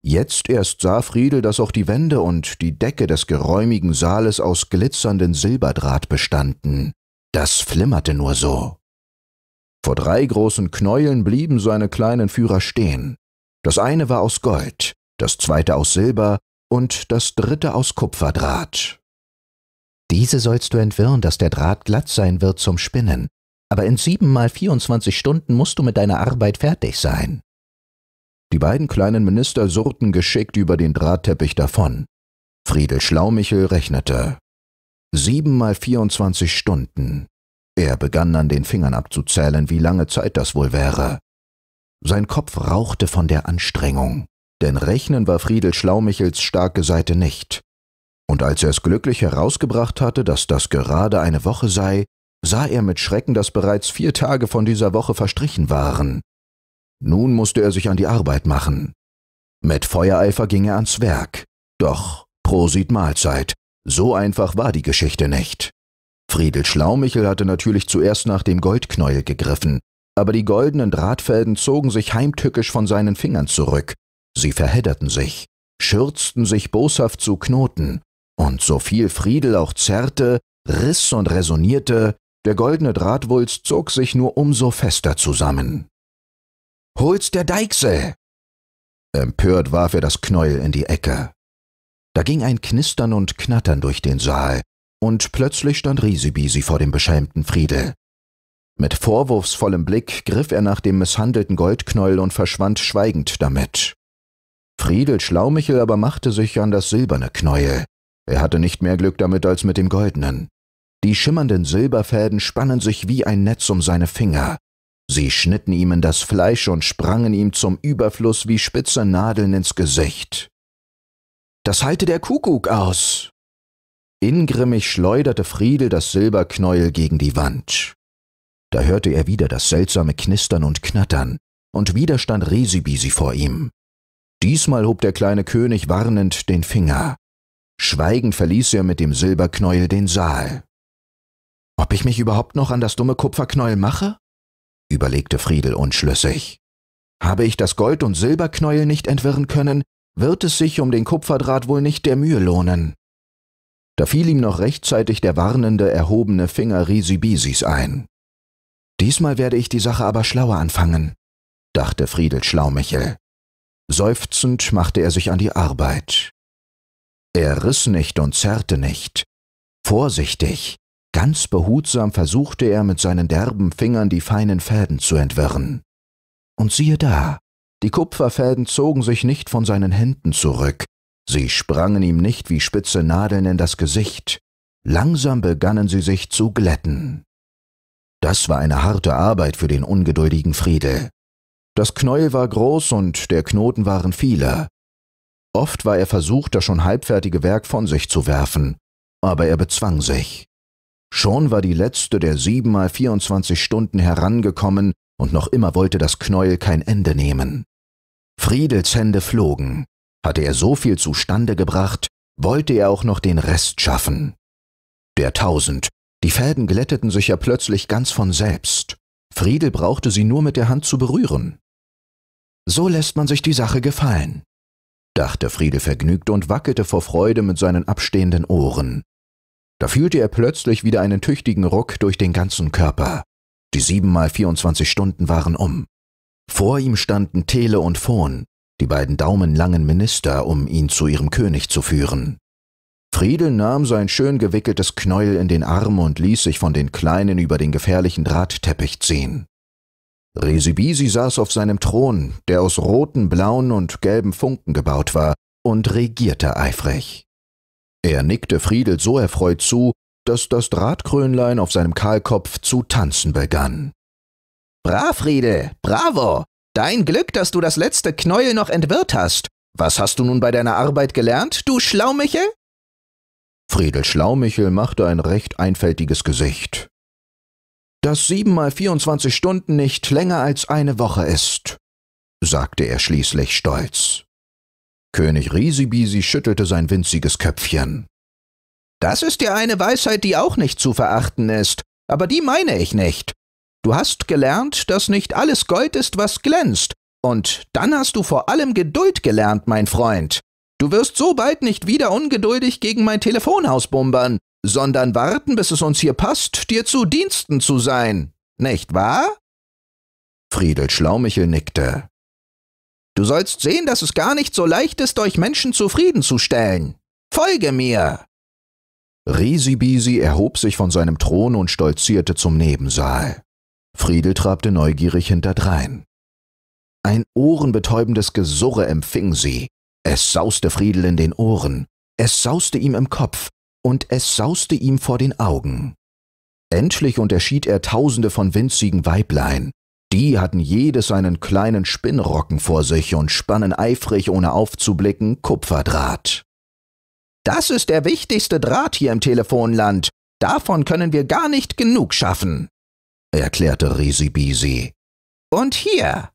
Jetzt erst sah Friedel, dass auch die Wände und die Decke des geräumigen Saales aus glitzernden Silberdraht bestanden. Das flimmerte nur so. Vor drei großen Knäueln blieben seine kleinen Führer stehen. Das eine war aus Gold, das zweite aus Silber und das dritte aus Kupferdraht. Diese sollst du entwirren, dass der Draht glatt sein wird zum Spinnen, aber in sieben mal 24 Stunden musst du mit deiner Arbeit fertig sein. Die beiden kleinen Minister surrten geschickt über den Drahtteppich davon. Friedel Schlaumichel rechnete. Sieben mal 24 Stunden. Er begann an den Fingern abzuzählen, wie lange Zeit das wohl wäre. Sein Kopf rauchte von der Anstrengung, denn Rechnen war Friedel Schlaumichels starke Seite nicht. Und als er es glücklich herausgebracht hatte, dass das gerade eine Woche sei, sah er mit Schrecken, dass bereits vier Tage von dieser Woche verstrichen waren. Nun musste er sich an die Arbeit machen. Mit Feuereifer ging er ans Werk. Doch, Prosit Mahlzeit, so einfach war die Geschichte nicht. Friedel Schlaumichel hatte natürlich zuerst nach dem Goldknäuel gegriffen, aber die goldenen Drahtfelden zogen sich heimtückisch von seinen Fingern zurück. Sie verhedderten sich, schürzten sich boshaft zu Knoten, und so viel Friedel auch zerrte, riss und resonierte, der goldene Drahtwulst zog sich nur umso fester zusammen. Hol's der Deichsel! Empört warf er das Knäuel in die Ecke. Da ging ein Knistern und Knattern durch den Saal, und plötzlich stand Risibisi vor dem beschämten Friedel. Mit vorwurfsvollem Blick griff er nach dem misshandelten Goldknäuel und verschwand schweigend damit. Friedel Schlaumichel aber machte sich an das silberne Knäuel. Er hatte nicht mehr Glück damit als mit dem goldenen. Die schimmernden Silberfäden spannen sich wie ein Netz um seine Finger. Sie schnitten ihm in das Fleisch und sprangen ihm zum Überfluss wie spitze Nadeln ins Gesicht das halte der Kuckuck aus. Ingrimmig schleuderte Friedel das Silberknäuel gegen die Wand. Da hörte er wieder das seltsame Knistern und Knattern, und wieder stand Risibisi vor ihm. Diesmal hob der kleine König warnend den Finger. Schweigend verließ er mit dem Silberknäuel den Saal. Ob ich mich überhaupt noch an das dumme Kupferknäuel mache? überlegte Friedel unschlüssig. Habe ich das Gold- und Silberknäuel nicht entwirren können, wird es sich um den Kupferdraht wohl nicht der Mühe lohnen. Da fiel ihm noch rechtzeitig der warnende, erhobene Finger Risibisis ein. Diesmal werde ich die Sache aber schlauer anfangen, dachte Friedel Schlaumichel. Seufzend machte er sich an die Arbeit. Er riss nicht und zerrte nicht. Vorsichtig, ganz behutsam versuchte er mit seinen derben Fingern die feinen Fäden zu entwirren. Und siehe da, die Kupferfäden zogen sich nicht von seinen Händen zurück, sie sprangen ihm nicht wie spitze Nadeln in das Gesicht, langsam begannen sie sich zu glätten. Das war eine harte Arbeit für den ungeduldigen Friedel. Das Knäuel war groß und der Knoten waren viele. Oft war er versucht, das schon halbfertige Werk von sich zu werfen, aber er bezwang sich. Schon war die letzte der siebenmal 24 Stunden herangekommen und noch immer wollte das Knäuel kein Ende nehmen. Friedels Hände flogen, hatte er so viel zustande gebracht, wollte er auch noch den Rest schaffen. Der Tausend, die Fäden glätteten sich ja plötzlich ganz von selbst. Friedel brauchte sie nur mit der Hand zu berühren. So lässt man sich die Sache gefallen, dachte Friedel vergnügt und wackelte vor Freude mit seinen abstehenden Ohren. Da fühlte er plötzlich wieder einen tüchtigen Ruck durch den ganzen Körper. Die sieben mal 24 Stunden waren um. Vor ihm standen Tele und Fon, die beiden daumenlangen Minister, um ihn zu ihrem König zu führen. Friedel nahm sein schön gewickeltes Knäuel in den Arm und ließ sich von den Kleinen über den gefährlichen Drahtteppich ziehen. Resibisi saß auf seinem Thron, der aus roten, blauen und gelben Funken gebaut war, und regierte eifrig. Er nickte Friedel so erfreut zu, dass das Drahtkrönlein auf seinem Kahlkopf zu tanzen begann. Brav, Bravrede, bravo! Dein Glück, dass du das letzte Knäuel noch entwirrt hast. Was hast du nun bei deiner Arbeit gelernt, du Schlaumichel? Friedel Schlaumichel machte ein recht einfältiges Gesicht. Dass sieben mal 24 Stunden nicht länger als eine Woche ist, sagte er schließlich stolz. König Risibisi schüttelte sein winziges Köpfchen. Das ist ja eine Weisheit, die auch nicht zu verachten ist, aber die meine ich nicht. Du hast gelernt, dass nicht alles Gold ist, was glänzt, und dann hast du vor allem Geduld gelernt, mein Freund. Du wirst so bald nicht wieder ungeduldig gegen mein Telefonhaus bumbern, sondern warten, bis es uns hier passt, dir zu Diensten zu sein. Nicht wahr? Friedel Schlaumichel nickte. Du sollst sehen, dass es gar nicht so leicht ist, euch Menschen zufriedenzustellen. Folge mir! Risibisi erhob sich von seinem Thron und stolzierte zum Nebensaal. Friedel trabte neugierig hinterdrein. Ein ohrenbetäubendes Gesurre empfing sie. Es sauste Friedel in den Ohren, es sauste ihm im Kopf und es sauste ihm vor den Augen. Endlich unterschied er tausende von winzigen Weiblein. Die hatten jedes einen kleinen Spinnrocken vor sich und spannen eifrig, ohne aufzublicken, Kupferdraht. Das ist der wichtigste Draht hier im Telefonland. Davon können wir gar nicht genug schaffen erklärte Risibisi. Und hier.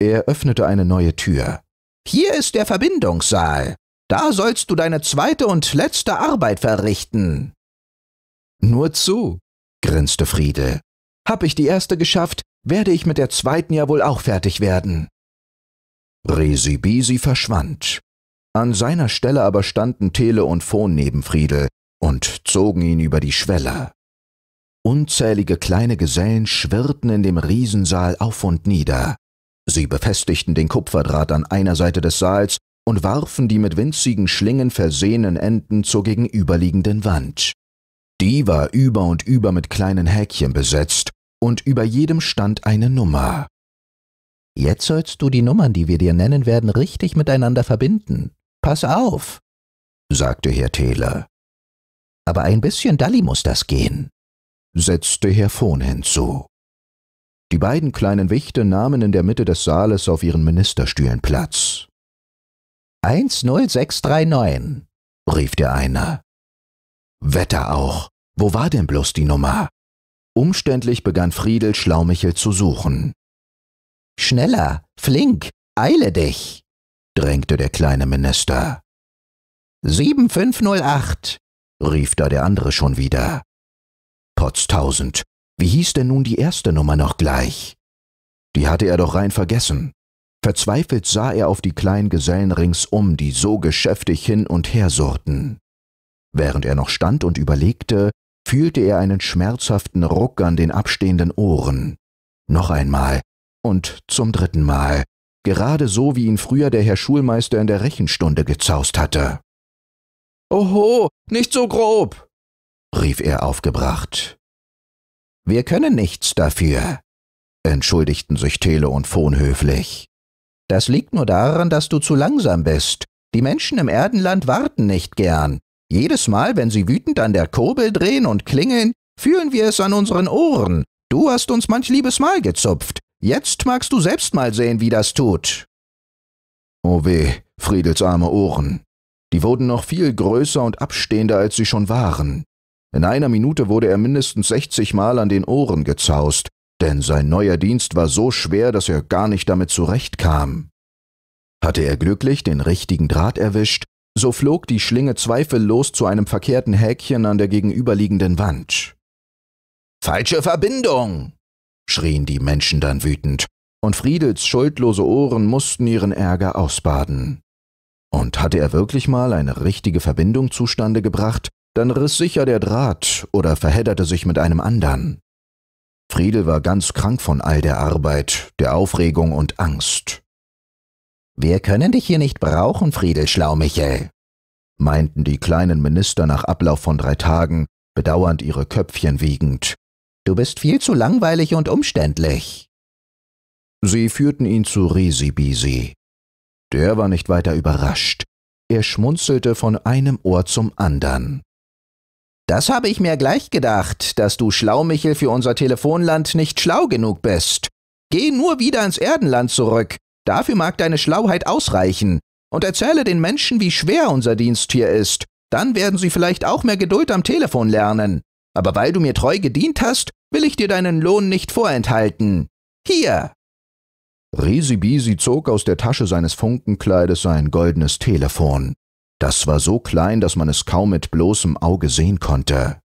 Er öffnete eine neue Tür. Hier ist der Verbindungssaal. Da sollst du deine zweite und letzte Arbeit verrichten. Nur zu, grinste Friedel. Hab ich die erste geschafft, werde ich mit der zweiten ja wohl auch fertig werden. Resibisi verschwand. An seiner Stelle aber standen Tele und Phon neben Friedel und zogen ihn über die Schwelle. Unzählige kleine Gesellen schwirrten in dem Riesensaal auf und nieder. Sie befestigten den Kupferdraht an einer Seite des Saals und warfen die mit winzigen Schlingen versehenen Enden zur gegenüberliegenden Wand. Die war über und über mit kleinen Häkchen besetzt, und über jedem stand eine Nummer. Jetzt sollst du die Nummern, die wir dir nennen werden, richtig miteinander verbinden. Pass auf, sagte Herr Thäler. Aber ein bisschen Dalli muss das gehen setzte Herr Fohn hinzu. Die beiden kleinen Wichte nahmen in der Mitte des Saales auf ihren Ministerstühlen Platz. 10639, rief der eine. Wetter auch. Wo war denn bloß die Nummer? Umständlich begann Friedel Schlaumichel zu suchen. Schneller, flink, eile dich, drängte der kleine Minister. 7508, rief da der andere schon wieder. Potztausend, wie hieß denn nun die erste Nummer noch gleich? Die hatte er doch rein vergessen. Verzweifelt sah er auf die kleinen Gesellen ringsum, die so geschäftig hin und her surrten. Während er noch stand und überlegte, fühlte er einen schmerzhaften Ruck an den abstehenden Ohren. Noch einmal und zum dritten Mal, gerade so wie ihn früher der Herr Schulmeister in der Rechenstunde gezaust hatte. Oho, nicht so grob! rief er aufgebracht. Wir können nichts dafür, entschuldigten sich Tele und Fon höflich. Das liegt nur daran, dass du zu langsam bist. Die Menschen im Erdenland warten nicht gern. Jedes Mal, wenn sie wütend an der Kurbel drehen und klingeln, fühlen wir es an unseren Ohren. Du hast uns manch liebes Mal gezupft. Jetzt magst du selbst mal sehen, wie das tut. Oh weh, Friedels arme Ohren. Die wurden noch viel größer und abstehender, als sie schon waren. In einer Minute wurde er mindestens 60 Mal an den Ohren gezaust, denn sein neuer Dienst war so schwer, dass er gar nicht damit zurechtkam. Hatte er glücklich den richtigen Draht erwischt, so flog die Schlinge zweifellos zu einem verkehrten Häkchen an der gegenüberliegenden Wand. Falsche Verbindung! schrien die Menschen dann wütend, und Friedels schuldlose Ohren mussten ihren Ärger ausbaden. Und hatte er wirklich mal eine richtige Verbindung zustande gebracht, dann riss sicher der Draht oder verhedderte sich mit einem anderen. Friedel war ganz krank von all der Arbeit, der Aufregung und Angst. Wir können dich hier nicht brauchen, Friedel Schlaumichel, meinten die kleinen Minister nach Ablauf von drei Tagen, bedauernd ihre Köpfchen wiegend. Du bist viel zu langweilig und umständlich. Sie führten ihn zu Risibisi. Der war nicht weiter überrascht. Er schmunzelte von einem Ohr zum anderen. Das habe ich mir gleich gedacht, dass du Schlaumichel für unser Telefonland nicht schlau genug bist. Geh nur wieder ins Erdenland zurück, dafür mag deine Schlauheit ausreichen, und erzähle den Menschen, wie schwer unser Dienst hier ist, dann werden sie vielleicht auch mehr Geduld am Telefon lernen. Aber weil du mir treu gedient hast, will ich dir deinen Lohn nicht vorenthalten. Hier! Risibisi zog aus der Tasche seines Funkenkleides sein goldenes Telefon. Das war so klein, dass man es kaum mit bloßem Auge sehen konnte.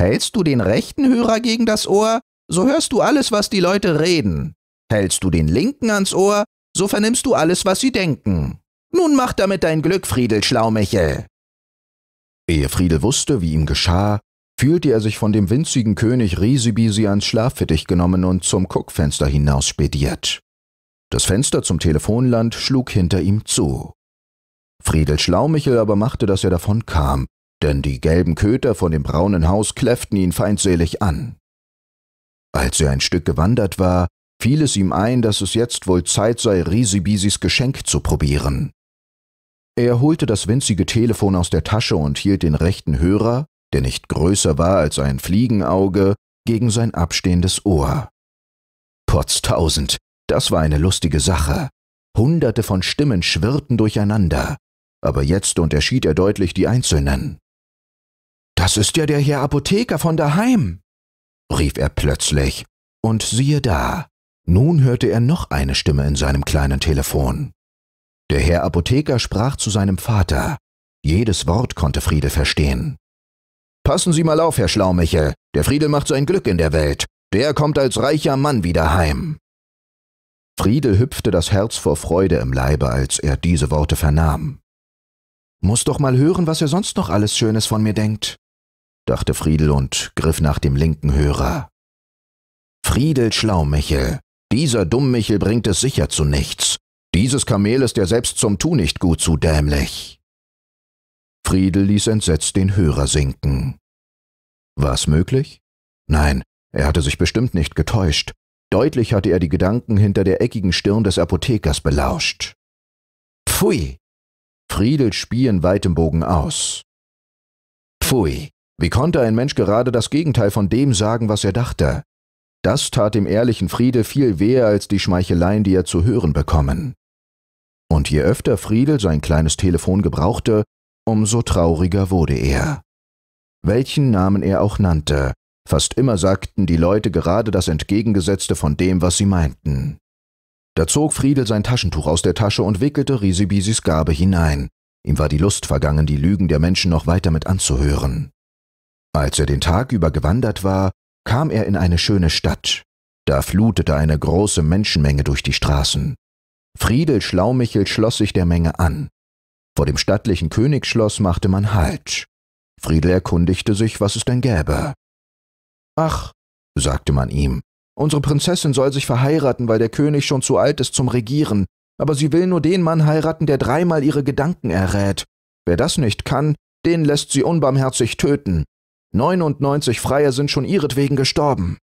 Hältst du den rechten Hörer gegen das Ohr, so hörst du alles, was die Leute reden. Hältst du den linken ans Ohr, so vernimmst du alles, was sie denken. Nun mach damit dein Glück, Friedel Schlaumichel. Ehe Friedel wusste, wie ihm geschah, fühlte er sich von dem winzigen König Risibisi ans Schlaffittich genommen und zum Kuckfenster hinaus spediert. Das Fenster zum Telefonland schlug hinter ihm zu. Friedel Schlaumichel aber machte, dass er davon kam, denn die gelben Köter von dem braunen Haus kläfften ihn feindselig an. Als er ein Stück gewandert war, fiel es ihm ein, dass es jetzt wohl Zeit sei, Risibisis Geschenk zu probieren. Er holte das winzige Telefon aus der Tasche und hielt den rechten Hörer, der nicht größer war als ein Fliegenauge, gegen sein abstehendes Ohr. Potztausend, das war eine lustige Sache. Hunderte von Stimmen schwirrten durcheinander aber jetzt unterschied er deutlich die einzelnen. Das ist ja der Herr Apotheker von daheim, rief er plötzlich, und siehe da, nun hörte er noch eine Stimme in seinem kleinen Telefon. Der Herr Apotheker sprach zu seinem Vater. Jedes Wort konnte Friede verstehen. Passen Sie mal auf, Herr Schlaumichel, der Friede macht sein Glück in der Welt, der kommt als reicher Mann wieder heim. Friede hüpfte das Herz vor Freude im Leibe, als er diese Worte vernahm. Muss doch mal hören, was er sonst noch alles Schönes von mir denkt, dachte Friedel und griff nach dem linken Hörer. Friedel Schlaumichel, dieser Dummmichel bringt es sicher zu nichts. Dieses Kamel ist ja selbst zum Tu nicht gut zu dämlich. Friedel ließ entsetzt den Hörer sinken. War's möglich? Nein, er hatte sich bestimmt nicht getäuscht. Deutlich hatte er die Gedanken hinter der eckigen Stirn des Apothekers belauscht. Pfui, Friedel spie in weitem Bogen aus. Pfui, wie konnte ein Mensch gerade das Gegenteil von dem sagen, was er dachte? Das tat dem ehrlichen Friedel viel weher als die Schmeicheleien, die er zu hören bekommen. Und je öfter Friedel sein kleines Telefon gebrauchte, umso trauriger wurde er. Welchen Namen er auch nannte, fast immer sagten die Leute gerade das Entgegengesetzte von dem, was sie meinten. Da zog Friedel sein Taschentuch aus der Tasche und wickelte Risibisis Gabe hinein. Ihm war die Lust vergangen, die Lügen der Menschen noch weiter mit anzuhören. Als er den Tag über gewandert war, kam er in eine schöne Stadt. Da flutete eine große Menschenmenge durch die Straßen. Friedel Schlaumichel schloss sich der Menge an. Vor dem stattlichen Königsschloss machte man Halt. Friedel erkundigte sich, was es denn gäbe. Ach, sagte man ihm, Unsere Prinzessin soll sich verheiraten, weil der König schon zu alt ist zum Regieren, aber sie will nur den Mann heiraten, der dreimal ihre Gedanken errät. Wer das nicht kann, den lässt sie unbarmherzig töten. Neunundneunzig Freier sind schon ihretwegen gestorben.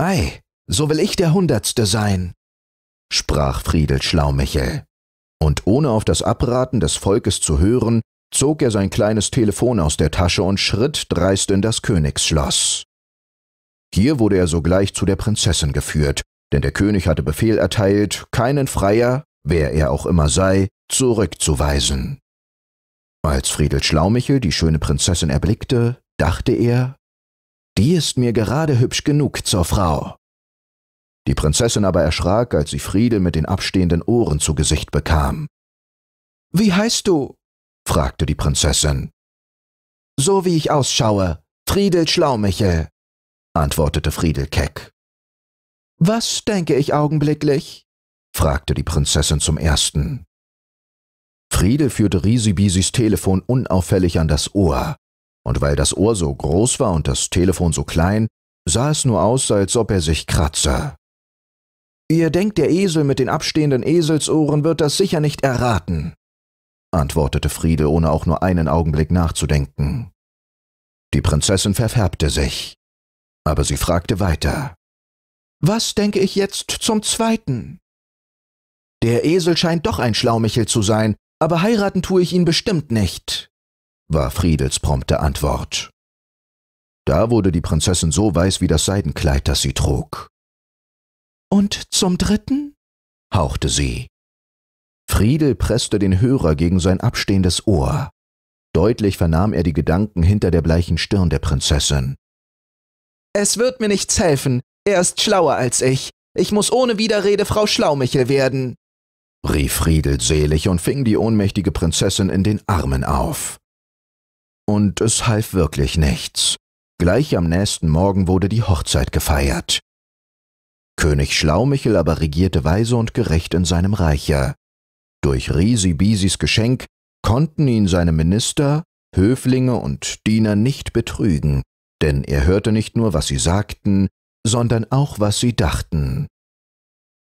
Ei, so will ich der Hundertste sein, sprach Friedel Schlaumichel. Und ohne auf das Abraten des Volkes zu hören, zog er sein kleines Telefon aus der Tasche und schritt dreist in das Königsschloss. Hier wurde er sogleich zu der Prinzessin geführt, denn der König hatte Befehl erteilt, keinen Freier, wer er auch immer sei, zurückzuweisen. Als Friedel Schlaumichel die schöne Prinzessin erblickte, dachte er, die ist mir gerade hübsch genug zur Frau. Die Prinzessin aber erschrak, als sie Friedel mit den abstehenden Ohren zu Gesicht bekam. Wie heißt du? fragte die Prinzessin. So wie ich ausschaue, Friedel Schlaumichel, antwortete Friedel keck. Was denke ich augenblicklich? fragte die Prinzessin zum ersten. Friedel führte Risibisis Telefon unauffällig an das Ohr, und weil das Ohr so groß war und das Telefon so klein, sah es nur aus, als ob er sich kratze. Ihr denkt, der Esel mit den abstehenden Eselsohren wird das sicher nicht erraten, antwortete Friedel, ohne auch nur einen Augenblick nachzudenken. Die Prinzessin verfärbte sich aber sie fragte weiter. Was denke ich jetzt zum zweiten? Der Esel scheint doch ein Schlaumichel zu sein, aber heiraten tue ich ihn bestimmt nicht, war Friedels prompte Antwort. Da wurde die Prinzessin so weiß wie das Seidenkleid, das sie trug. Und zum dritten? hauchte sie. Friedel presste den Hörer gegen sein abstehendes Ohr. Deutlich vernahm er die Gedanken hinter der bleichen Stirn der Prinzessin. Es wird mir nichts helfen. Er ist schlauer als ich. Ich muss ohne Widerrede Frau Schlaumichel werden, rief Riedel selig und fing die ohnmächtige Prinzessin in den Armen auf. Und es half wirklich nichts. Gleich am nächsten Morgen wurde die Hochzeit gefeiert. König Schlaumichel aber regierte weise und gerecht in seinem Reiche. Durch Risi-Bisis Geschenk konnten ihn seine Minister, Höflinge und Diener nicht betrügen, denn er hörte nicht nur, was sie sagten, sondern auch, was sie dachten.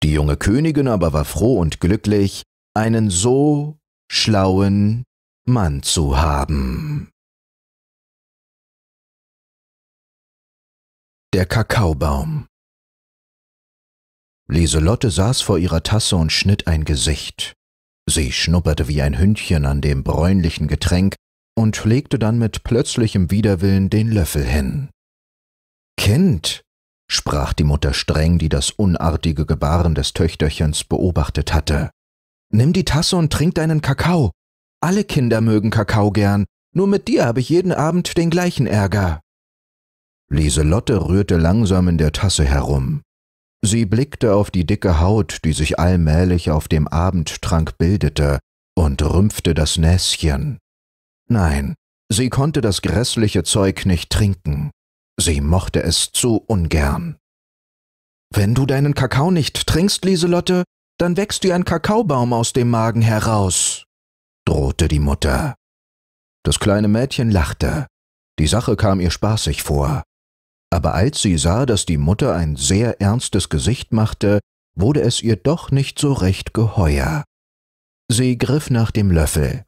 Die junge Königin aber war froh und glücklich, einen so schlauen Mann zu haben. Der Kakaobaum Lieselotte saß vor ihrer Tasse und schnitt ein Gesicht. Sie schnupperte wie ein Hündchen an dem bräunlichen Getränk und legte dann mit plötzlichem Widerwillen den Löffel hin. Kind, sprach die Mutter streng, die das unartige Gebaren des Töchterchens beobachtet hatte. Nimm die Tasse und trink deinen Kakao. Alle Kinder mögen Kakao gern, nur mit dir habe ich jeden Abend den gleichen Ärger. Lieselotte rührte langsam in der Tasse herum. Sie blickte auf die dicke Haut, die sich allmählich auf dem Abendtrank bildete, und rümpfte das Näschen. Nein, sie konnte das grässliche Zeug nicht trinken. Sie mochte es zu ungern. Wenn du deinen Kakao nicht trinkst, Lieselotte, dann wächst dir ein Kakaobaum aus dem Magen heraus, drohte die Mutter. Das kleine Mädchen lachte. Die Sache kam ihr spaßig vor. Aber als sie sah, dass die Mutter ein sehr ernstes Gesicht machte, wurde es ihr doch nicht so recht geheuer. Sie griff nach dem Löffel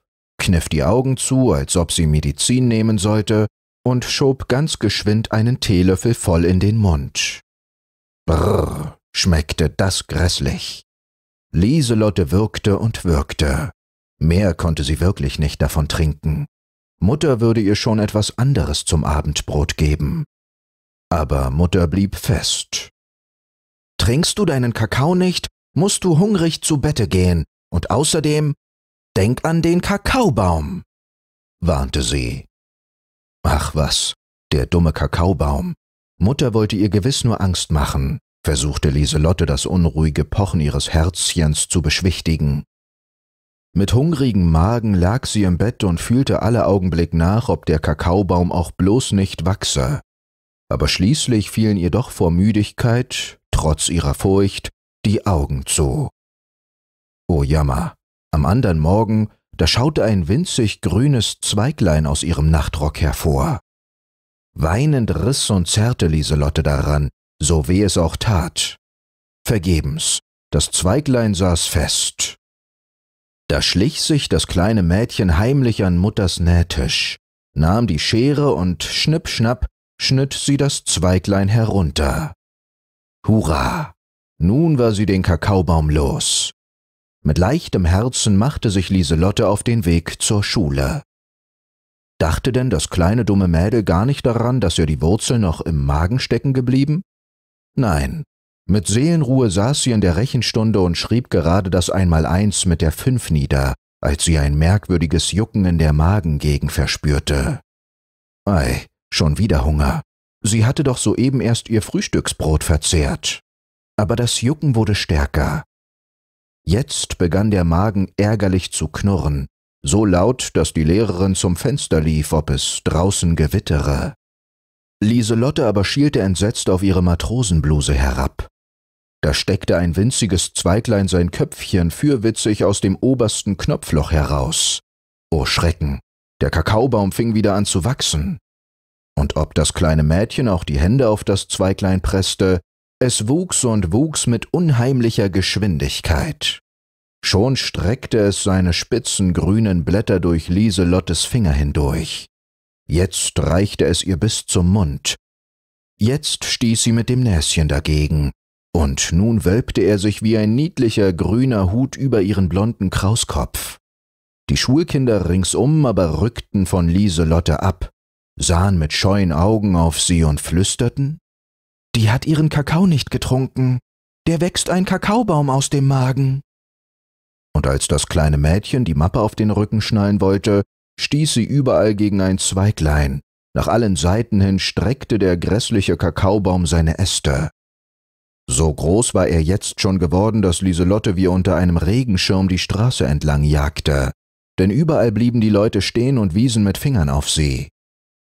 kniff die Augen zu, als ob sie Medizin nehmen sollte, und schob ganz geschwind einen Teelöffel voll in den Mund. Brrr, schmeckte das grässlich. Lieselotte wirkte und wirkte. Mehr konnte sie wirklich nicht davon trinken. Mutter würde ihr schon etwas anderes zum Abendbrot geben. Aber Mutter blieb fest. Trinkst du deinen Kakao nicht, musst du hungrig zu Bette gehen, und außerdem Denk an den Kakaobaum, warnte sie. Ach was, der dumme Kakaobaum. Mutter wollte ihr gewiss nur Angst machen, versuchte Liselotte das unruhige Pochen ihres Herzchens zu beschwichtigen. Mit hungrigem Magen lag sie im Bett und fühlte alle Augenblick nach, ob der Kakaobaum auch bloß nicht wachse. Aber schließlich fielen ihr doch vor Müdigkeit, trotz ihrer Furcht, die Augen zu. Oh Jammer, am andern Morgen, da schaute ein winzig grünes Zweiglein aus ihrem Nachtrock hervor. Weinend riss und zerrte Lieselotte daran, so weh es auch tat. Vergebens, das Zweiglein saß fest. Da schlich sich das kleine Mädchen heimlich an Mutters Nähtisch, nahm die Schere und schnipp schnapp schnitt sie das Zweiglein herunter. Hurra! Nun war sie den Kakaobaum los. Mit leichtem Herzen machte sich Lieselotte auf den Weg zur Schule. Dachte denn das kleine dumme Mädel gar nicht daran, dass ihr die Wurzel noch im Magen stecken geblieben? Nein, mit Seelenruhe saß sie in der Rechenstunde und schrieb gerade das Einmaleins mit der Fünf nieder, als sie ein merkwürdiges Jucken in der Magengegend verspürte. Ei, schon wieder Hunger. Sie hatte doch soeben erst ihr Frühstücksbrot verzehrt. Aber das Jucken wurde stärker, Jetzt begann der Magen ärgerlich zu knurren, so laut, dass die Lehrerin zum Fenster lief, ob es draußen gewittere. Lieselotte aber schielte entsetzt auf ihre Matrosenbluse herab. Da steckte ein winziges Zweiglein sein Köpfchen fürwitzig aus dem obersten Knopfloch heraus. O oh Schrecken, der Kakaobaum fing wieder an zu wachsen. Und ob das kleine Mädchen auch die Hände auf das Zweiglein presste, es wuchs und wuchs mit unheimlicher Geschwindigkeit. Schon streckte es seine spitzen grünen Blätter durch Lieselottes Finger hindurch. Jetzt reichte es ihr bis zum Mund. Jetzt stieß sie mit dem Näschen dagegen, und nun wölbte er sich wie ein niedlicher grüner Hut über ihren blonden Krauskopf. Die Schulkinder ringsum aber rückten von Lieselotte ab, sahen mit scheuen Augen auf sie und flüsterten die hat ihren Kakao nicht getrunken. Der wächst ein Kakaobaum aus dem Magen. Und als das kleine Mädchen die Mappe auf den Rücken schnallen wollte, stieß sie überall gegen ein Zweiglein. Nach allen Seiten hin streckte der grässliche Kakaobaum seine Äste. So groß war er jetzt schon geworden, dass Lieselotte wie unter einem Regenschirm die Straße entlang jagte. Denn überall blieben die Leute stehen und wiesen mit Fingern auf sie.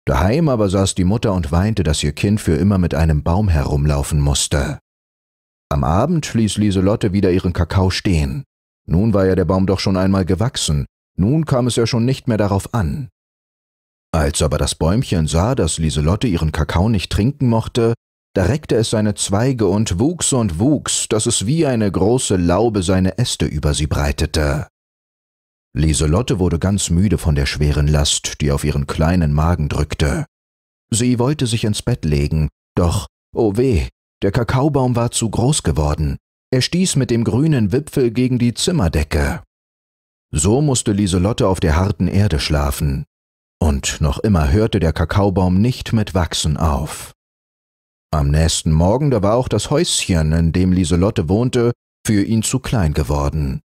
Daheim aber saß die Mutter und weinte, dass ihr Kind für immer mit einem Baum herumlaufen musste. Am Abend ließ Lieselotte wieder ihren Kakao stehen. Nun war ja der Baum doch schon einmal gewachsen, nun kam es ja schon nicht mehr darauf an. Als aber das Bäumchen sah, dass Lieselotte ihren Kakao nicht trinken mochte, da reckte es seine Zweige und wuchs und wuchs, dass es wie eine große Laube seine Äste über sie breitete. Liselotte wurde ganz müde von der schweren Last, die auf ihren kleinen Magen drückte. Sie wollte sich ins Bett legen, doch, oh weh, der Kakaobaum war zu groß geworden. Er stieß mit dem grünen Wipfel gegen die Zimmerdecke. So musste Liselotte auf der harten Erde schlafen. Und noch immer hörte der Kakaobaum nicht mit Wachsen auf. Am nächsten Morgen, da war auch das Häuschen, in dem Liselotte wohnte, für ihn zu klein geworden.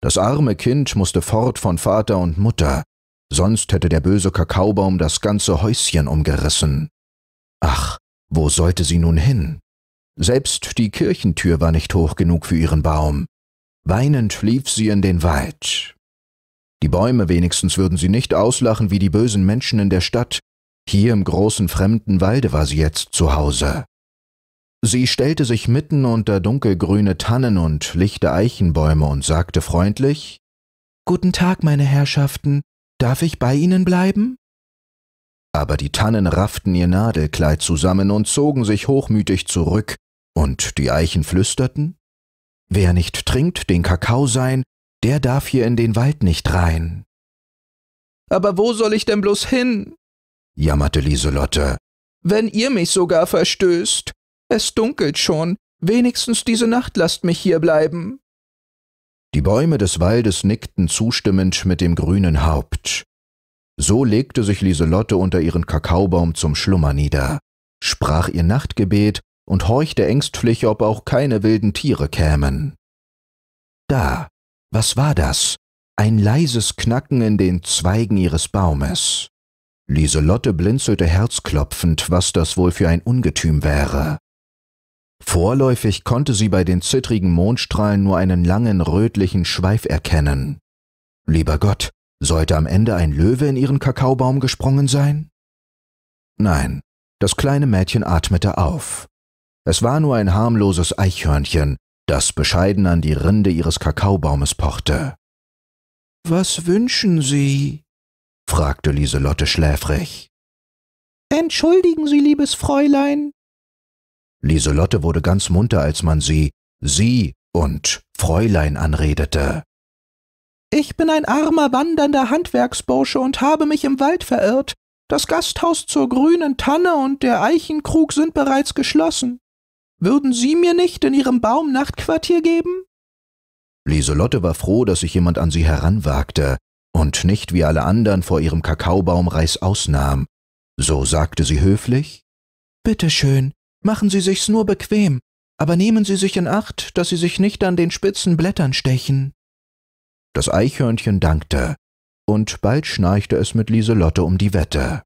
Das arme Kind musste fort von Vater und Mutter, sonst hätte der böse Kakaobaum das ganze Häuschen umgerissen. Ach, wo sollte sie nun hin? Selbst die Kirchentür war nicht hoch genug für ihren Baum. Weinend lief sie in den Wald. Die Bäume wenigstens würden sie nicht auslachen wie die bösen Menschen in der Stadt. Hier im großen fremden Walde war sie jetzt zu Hause. Sie stellte sich mitten unter dunkelgrüne Tannen und lichte Eichenbäume und sagte freundlich Guten Tag, meine Herrschaften, darf ich bei Ihnen bleiben? Aber die Tannen rafften ihr Nadelkleid zusammen und zogen sich hochmütig zurück, und die Eichen flüsterten Wer nicht trinkt den Kakao sein, der darf hier in den Wald nicht rein. Aber wo soll ich denn bloß hin? jammerte Lieselotte. Wenn ihr mich sogar verstößt, es dunkelt schon. Wenigstens diese Nacht lasst mich hier bleiben. Die Bäume des Waldes nickten zustimmend mit dem grünen Haupt. So legte sich Liselotte unter ihren Kakaobaum zum Schlummer nieder, sprach ihr Nachtgebet und horchte ängstlich, ob auch keine wilden Tiere kämen. Da, was war das? Ein leises Knacken in den Zweigen ihres Baumes. Liselotte blinzelte herzklopfend, was das wohl für ein Ungetüm wäre. Vorläufig konnte sie bei den zittrigen Mondstrahlen nur einen langen rötlichen Schweif erkennen. Lieber Gott, sollte am Ende ein Löwe in ihren Kakaobaum gesprungen sein? Nein, das kleine Mädchen atmete auf. Es war nur ein harmloses Eichhörnchen, das bescheiden an die Rinde ihres Kakaobaumes pochte. Was wünschen Sie? fragte Lieselotte schläfrig. Entschuldigen Sie, liebes Fräulein, Lieselotte wurde ganz munter, als man sie Sie und Fräulein anredete. Ich bin ein armer wandernder Handwerksbursche und habe mich im Wald verirrt. Das Gasthaus zur grünen Tanne und der Eichenkrug sind bereits geschlossen. Würden Sie mir nicht in Ihrem Baum Nachtquartier geben? Lieselotte war froh, dass sich jemand an sie heranwagte und nicht wie alle anderen vor ihrem Kakaobaum Reis ausnahm. So sagte sie höflich: Bitte schön, Machen Sie sich's nur bequem, aber nehmen Sie sich in Acht, dass Sie sich nicht an den spitzen Blättern stechen. Das Eichhörnchen dankte, und bald schnarchte es mit Lieselotte um die Wette.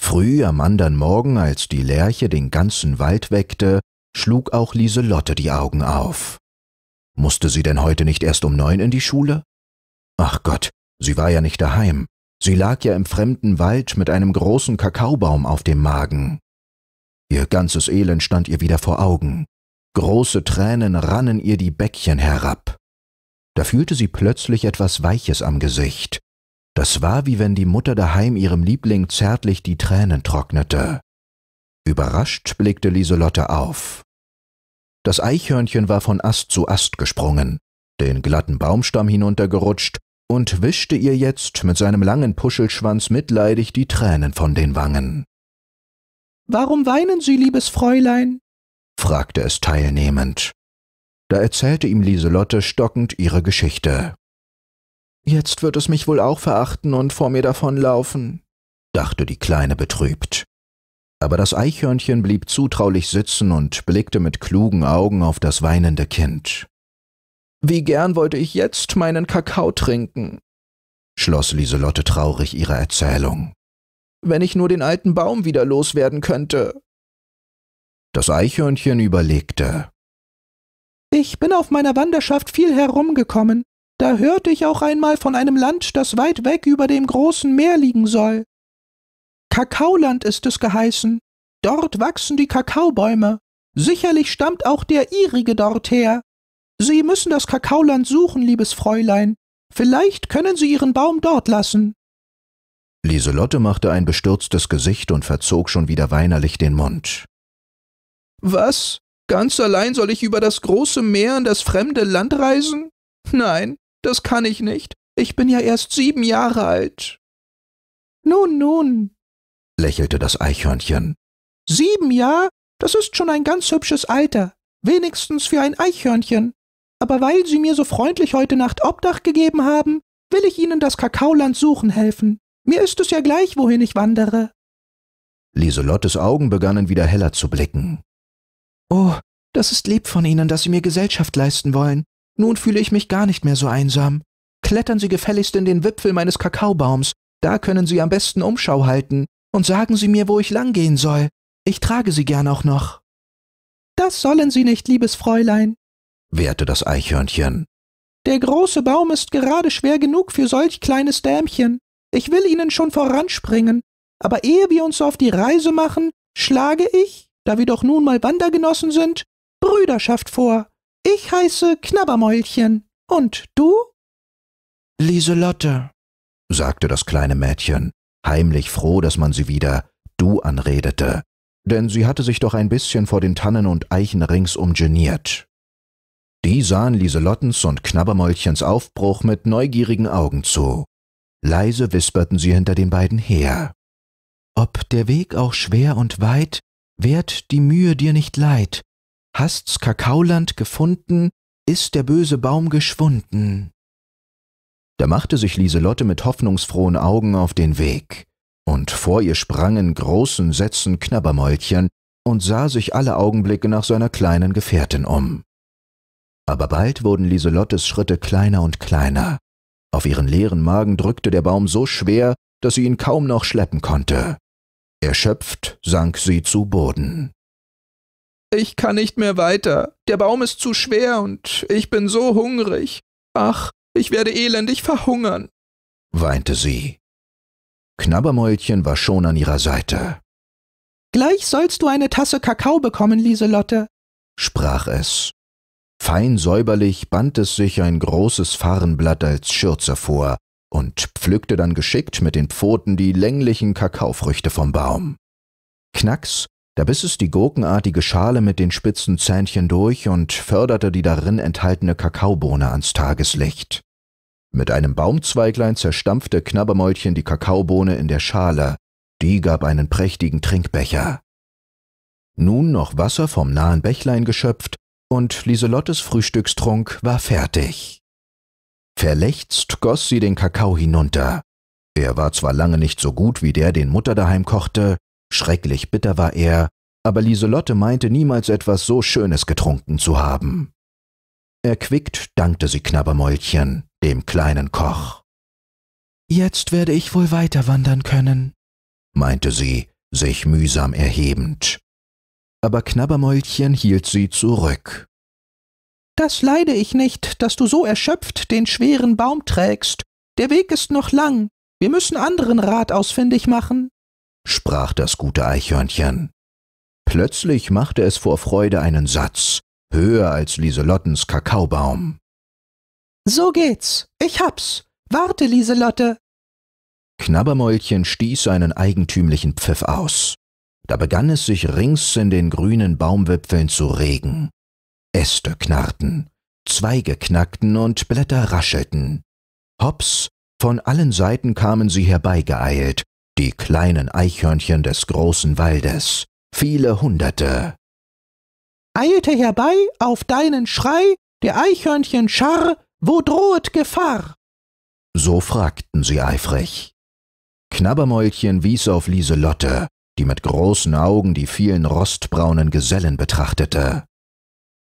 Früh am andern Morgen, als die Lerche den ganzen Wald weckte, schlug auch Lieselotte die Augen auf. Musste sie denn heute nicht erst um neun in die Schule? Ach Gott, sie war ja nicht daheim. Sie lag ja im fremden Wald mit einem großen Kakaobaum auf dem Magen. Ihr ganzes Elend stand ihr wieder vor Augen. Große Tränen rannen ihr die Bäckchen herab. Da fühlte sie plötzlich etwas Weiches am Gesicht. Das war, wie wenn die Mutter daheim ihrem Liebling zärtlich die Tränen trocknete. Überrascht blickte Liselotte auf. Das Eichhörnchen war von Ast zu Ast gesprungen, den glatten Baumstamm hinuntergerutscht und wischte ihr jetzt mit seinem langen Puschelschwanz mitleidig die Tränen von den Wangen. Warum weinen Sie, liebes Fräulein? fragte es teilnehmend. Da erzählte ihm Lieselotte stockend ihre Geschichte. Jetzt wird es mich wohl auch verachten und vor mir davonlaufen, dachte die Kleine betrübt. Aber das Eichhörnchen blieb zutraulich sitzen und blickte mit klugen Augen auf das weinende Kind. Wie gern wollte ich jetzt meinen Kakao trinken, schloss Lieselotte traurig ihre Erzählung wenn ich nur den alten Baum wieder loswerden könnte. Das Eichhörnchen überlegte. Ich bin auf meiner Wanderschaft viel herumgekommen. Da hörte ich auch einmal von einem Land, das weit weg über dem großen Meer liegen soll. Kakaoland ist es geheißen. Dort wachsen die Kakaobäume. Sicherlich stammt auch der ihrige dort her. Sie müssen das Kakaoland suchen, liebes Fräulein. Vielleicht können Sie Ihren Baum dort lassen. Lieselotte machte ein bestürztes Gesicht und verzog schon wieder weinerlich den Mund. Was? Ganz allein soll ich über das große Meer in das fremde Land reisen? Nein, das kann ich nicht. Ich bin ja erst sieben Jahre alt. Nun, nun, lächelte das Eichhörnchen. Sieben Jahre? Das ist schon ein ganz hübsches Alter. Wenigstens für ein Eichhörnchen. Aber weil Sie mir so freundlich heute Nacht Obdach gegeben haben, will ich Ihnen das Kakaoland suchen helfen. Mir ist es ja gleich, wohin ich wandere. Lieselottes Augen begannen wieder heller zu blicken. Oh, das ist lieb von Ihnen, dass Sie mir Gesellschaft leisten wollen. Nun fühle ich mich gar nicht mehr so einsam. Klettern Sie gefälligst in den Wipfel meines Kakaobaums, da können Sie am besten Umschau halten, und sagen Sie mir, wo ich langgehen soll. Ich trage Sie gern auch noch. Das sollen Sie nicht, liebes Fräulein, wehrte das Eichhörnchen. Der große Baum ist gerade schwer genug für solch kleines Dämchen. Ich will Ihnen schon voranspringen, aber ehe wir uns auf die Reise machen, schlage ich, da wir doch nun mal Wandergenossen sind, Brüderschaft vor. Ich heiße Knabbermäulchen. Und du? Lieselotte, sagte das kleine Mädchen, heimlich froh, dass man sie wieder du anredete, denn sie hatte sich doch ein bisschen vor den Tannen und Eichen ringsum geniert. Die sahen Lieselottens und Knabbermäulchens Aufbruch mit neugierigen Augen zu leise wisperten sie hinter den beiden her. Ob der Weg auch schwer und weit, Wert die Mühe dir nicht leid. Hast's Kakaoland gefunden, ist der böse Baum geschwunden. Da machte sich Lieselotte mit hoffnungsfrohen Augen auf den Weg, und vor ihr sprangen großen Sätzen Knabbermäulchen und sah sich alle Augenblicke nach seiner kleinen Gefährtin um. Aber bald wurden Lieselottes Schritte kleiner und kleiner, auf ihren leeren Magen drückte der Baum so schwer, dass sie ihn kaum noch schleppen konnte. Erschöpft sank sie zu Boden. Ich kann nicht mehr weiter. Der Baum ist zu schwer und ich bin so hungrig. Ach, ich werde elendig verhungern, weinte sie. Knabbermäulchen war schon an ihrer Seite. Gleich sollst du eine Tasse Kakao bekommen, Lieselotte, sprach es Fein säuberlich band es sich ein großes Farrenblatt als Schürze vor und pflückte dann geschickt mit den Pfoten die länglichen Kakaofrüchte vom Baum. Knacks, da biss es die gurkenartige Schale mit den spitzen Zähnchen durch und förderte die darin enthaltene Kakaobohne ans Tageslicht. Mit einem Baumzweiglein zerstampfte Knabbermäulchen die Kakaobohne in der Schale, die gab einen prächtigen Trinkbecher. Nun noch Wasser vom nahen Bächlein geschöpft, und Lieselottes Frühstückstrunk war fertig. Verlechzt goss sie den Kakao hinunter. Er war zwar lange nicht so gut wie der, den Mutter daheim kochte, schrecklich bitter war er, aber Lieselotte meinte niemals etwas so Schönes getrunken zu haben. Erquickt dankte sie Knabbermäulchen, dem kleinen Koch. Jetzt werde ich wohl weiter wandern können, meinte sie, sich mühsam erhebend aber Knabbermäulchen hielt sie zurück. Das leide ich nicht, dass du so erschöpft den schweren Baum trägst. Der Weg ist noch lang. Wir müssen anderen Rat ausfindig machen, sprach das gute Eichhörnchen. Plötzlich machte es vor Freude einen Satz, höher als Lieselottens Kakaobaum. So geht's. Ich hab's. Warte, Lieselotte. Knabbermäulchen stieß einen eigentümlichen Pfiff aus. Da begann es sich rings in den grünen Baumwipfeln zu regen. Äste knarrten, Zweige knackten und Blätter raschelten. Hops, von allen Seiten kamen sie herbeigeeilt, die kleinen Eichhörnchen des großen Waldes, viele Hunderte. Eilte herbei auf deinen Schrei, der Eichhörnchen scharr, wo drohet Gefahr? So fragten sie eifrig. Knabbermäulchen wies auf Lieselotte, die mit großen Augen die vielen rostbraunen Gesellen betrachtete.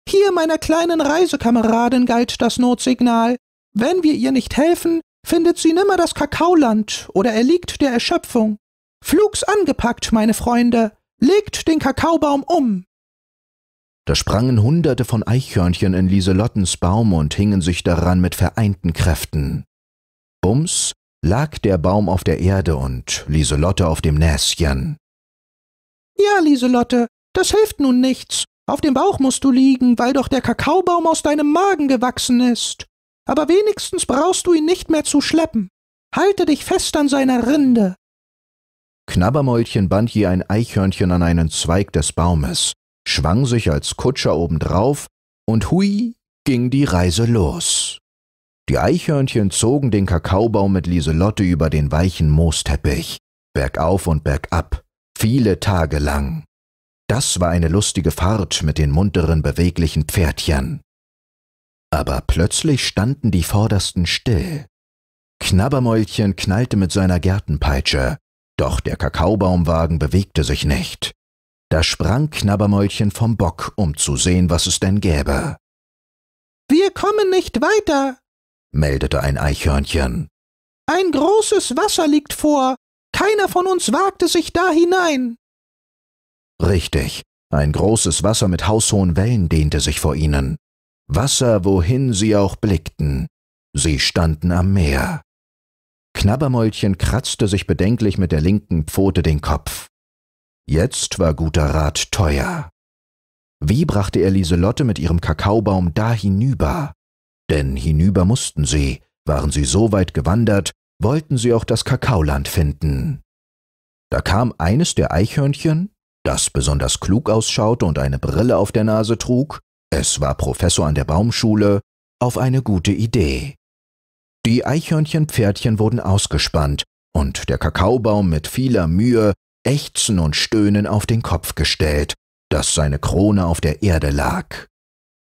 Hier meiner kleinen Reisekameradin galt das Notsignal. Wenn wir ihr nicht helfen, findet sie nimmer das Kakaoland oder erliegt der Erschöpfung. Flugs angepackt, meine Freunde, legt den Kakaobaum um. Da sprangen Hunderte von Eichhörnchen in Lieselottens Baum und hingen sich daran mit vereinten Kräften. Bums lag der Baum auf der Erde und Lieselotte auf dem Näschen. Ja, Lieselotte, das hilft nun nichts. Auf dem Bauch musst du liegen, weil doch der Kakaobaum aus deinem Magen gewachsen ist. Aber wenigstens brauchst du ihn nicht mehr zu schleppen. Halte dich fest an seiner Rinde. Knabbermäulchen band je ein Eichhörnchen an einen Zweig des Baumes, schwang sich als Kutscher obendrauf und hui ging die Reise los. Die Eichhörnchen zogen den Kakaobaum mit Lieselotte über den weichen Moosteppich, bergauf und bergab, viele Tage lang. Das war eine lustige Fahrt mit den munteren, beweglichen Pferdchen. Aber plötzlich standen die Vordersten still. Knabbermäulchen knallte mit seiner Gärtenpeitsche, doch der Kakaobaumwagen bewegte sich nicht. Da sprang Knabbermäulchen vom Bock, um zu sehen, was es denn gäbe. Wir kommen nicht weiter, meldete ein Eichhörnchen. Ein großes Wasser liegt vor, keiner von uns wagte sich da hinein. Richtig. Ein großes Wasser mit haushohen Wellen dehnte sich vor ihnen. Wasser, wohin sie auch blickten. Sie standen am Meer. Knabbermäulchen kratzte sich bedenklich mit der linken Pfote den Kopf. Jetzt war guter Rat teuer. Wie brachte er Lieselotte mit ihrem Kakaobaum da hinüber? Denn hinüber mussten sie, waren sie so weit gewandert, wollten sie auch das Kakaoland finden. Da kam eines der Eichhörnchen, das besonders klug ausschaute und eine Brille auf der Nase trug, es war Professor an der Baumschule, auf eine gute Idee. Die Eichhörnchenpferdchen wurden ausgespannt und der Kakaobaum mit vieler Mühe, Ächzen und Stöhnen auf den Kopf gestellt, dass seine Krone auf der Erde lag.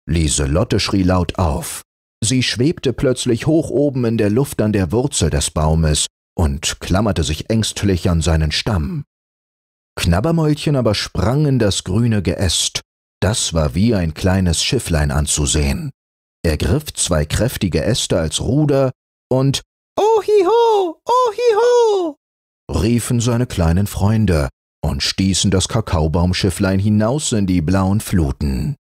Lieselotte schrie laut auf. Sie schwebte plötzlich hoch oben in der Luft an der Wurzel des Baumes und klammerte sich ängstlich an seinen Stamm. Knabbermäulchen aber sprang in das grüne Geäst. Das war wie ein kleines Schifflein anzusehen. Er griff zwei kräftige Äste als Ruder und Ohiho, ohiho, riefen seine kleinen Freunde und stießen das Kakaobaumschifflein hinaus in die blauen Fluten.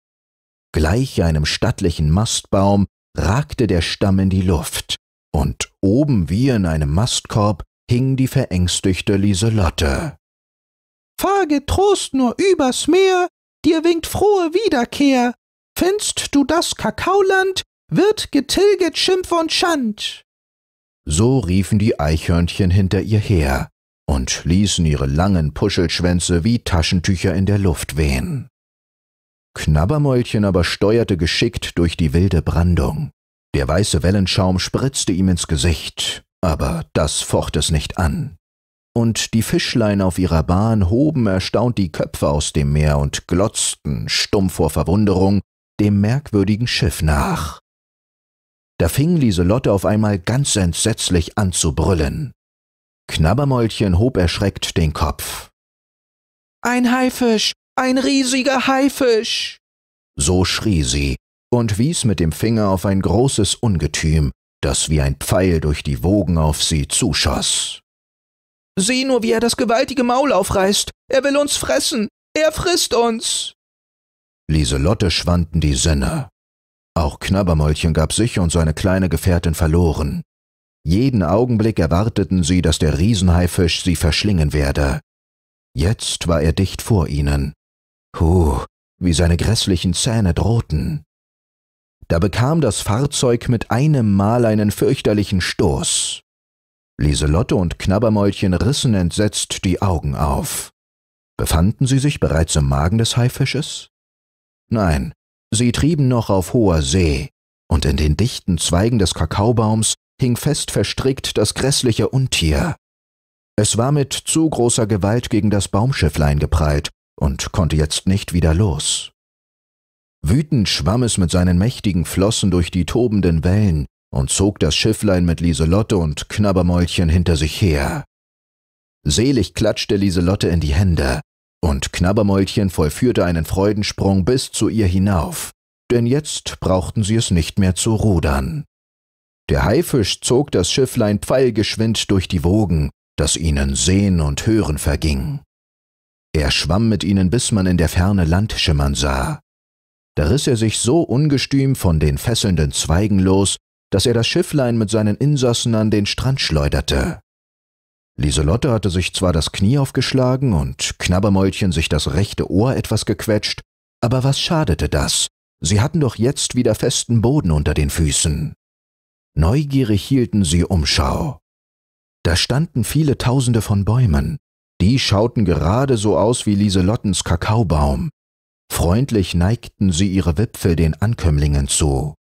Gleich einem stattlichen Mastbaum ragte der Stamm in die Luft, und oben wie in einem Mastkorb hing die verängstigte Lieselotte. Fahr getrost nur übers Meer, dir winkt frohe Wiederkehr. Findst du das Kakaoland, wird getilget Schimpf und Schand. So riefen die Eichhörnchen hinter ihr her und ließen ihre langen Puschelschwänze wie Taschentücher in der Luft wehen. Knabbermäulchen aber steuerte geschickt durch die wilde Brandung. Der weiße Wellenschaum spritzte ihm ins Gesicht, aber das focht es nicht an. Und die Fischlein auf ihrer Bahn hoben erstaunt die Köpfe aus dem Meer und glotzten, stumm vor Verwunderung, dem merkwürdigen Schiff nach. Da fing Lieselotte auf einmal ganz entsetzlich an zu brüllen. Knabbermäulchen hob erschreckt den Kopf. Ein Haifisch, ein riesiger Haifisch! So schrie sie und wies mit dem Finger auf ein großes Ungetüm, das wie ein Pfeil durch die Wogen auf sie zuschoss. Sieh nur, wie er das gewaltige Maul aufreißt! Er will uns fressen! Er frisst uns! Lieselotte schwanden die Sinne. Auch Knabbermäulchen gab sich und seine kleine Gefährtin verloren. Jeden Augenblick erwarteten sie, dass der Riesenhaifisch sie verschlingen werde. Jetzt war er dicht vor ihnen. Huh, wie seine grässlichen Zähne drohten. Da bekam das Fahrzeug mit einem Mal einen fürchterlichen Stoß. Lieselotte und Knabbermäulchen rissen entsetzt die Augen auf. Befanden sie sich bereits im Magen des Haifisches? Nein, sie trieben noch auf hoher See, und in den dichten Zweigen des Kakaobaums hing fest verstrickt das grässliche Untier. Es war mit zu großer Gewalt gegen das Baumschifflein geprallt und konnte jetzt nicht wieder los. Wütend schwamm es mit seinen mächtigen Flossen durch die tobenden Wellen und zog das Schifflein mit Lieselotte und Knabbermäulchen hinter sich her. Selig klatschte Lieselotte in die Hände, und Knabbermäulchen vollführte einen Freudensprung bis zu ihr hinauf, denn jetzt brauchten sie es nicht mehr zu rudern. Der Haifisch zog das Schifflein pfeilgeschwind durch die Wogen, das ihnen Sehen und Hören verging. Er schwamm mit ihnen, bis man in der Ferne Land schimmern sah. Da riss er sich so ungestüm von den fesselnden Zweigen los, dass er das Schifflein mit seinen Insassen an den Strand schleuderte. Lieselotte hatte sich zwar das Knie aufgeschlagen und Knabbermäulchen sich das rechte Ohr etwas gequetscht, aber was schadete das? Sie hatten doch jetzt wieder festen Boden unter den Füßen. Neugierig hielten sie Umschau. Da standen viele Tausende von Bäumen. Die schauten gerade so aus wie Lieselottens Kakaobaum. Freundlich neigten sie ihre Wipfel den Ankömmlingen zu.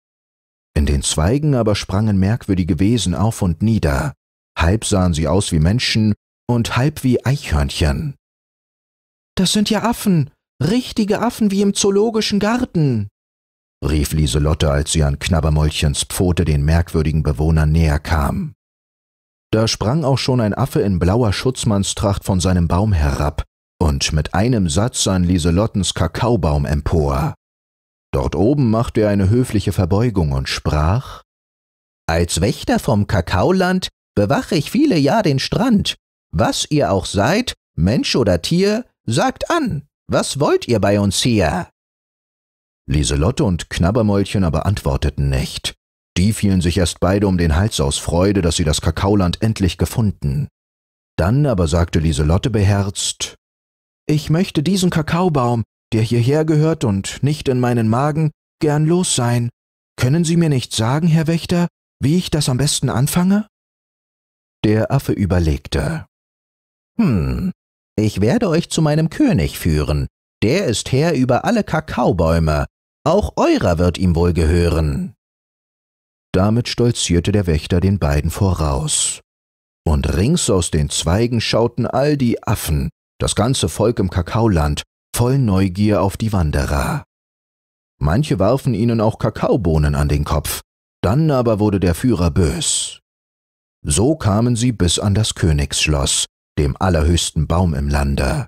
In den Zweigen aber sprangen merkwürdige Wesen auf und nieder. Halb sahen sie aus wie Menschen und halb wie Eichhörnchen. Das sind ja Affen, richtige Affen wie im zoologischen Garten, rief Lieselotte, als sie an Knabbermäulchens Pfote den merkwürdigen Bewohnern näher kam. Da sprang auch schon ein Affe in blauer Schutzmannstracht von seinem Baum herab und mit einem Satz an Lieselottens Kakaobaum empor. Dort oben machte er eine höfliche Verbeugung und sprach Als Wächter vom Kakaoland bewache ich viele Jahr den Strand. Was ihr auch seid, Mensch oder Tier, sagt an, was wollt ihr bei uns hier? Lieselotte und Knabbermäulchen aber antworteten nicht. Die fielen sich erst beide um den Hals aus Freude, dass sie das Kakaoland endlich gefunden. Dann aber sagte Lieselotte beherzt, ich möchte diesen Kakaobaum, der hierher gehört und nicht in meinen Magen, gern los sein. Können Sie mir nicht sagen, Herr Wächter, wie ich das am besten anfange? Der Affe überlegte. Hm, ich werde euch zu meinem König führen. Der ist Herr über alle Kakaobäume. Auch eurer wird ihm wohl gehören. Damit stolzierte der Wächter den beiden voraus. Und rings aus den Zweigen schauten all die Affen, das ganze Volk im Kakaoland, voll Neugier auf die Wanderer. Manche warfen ihnen auch Kakaobohnen an den Kopf, dann aber wurde der Führer bös. So kamen sie bis an das Königsschloss, dem allerhöchsten Baum im Lande.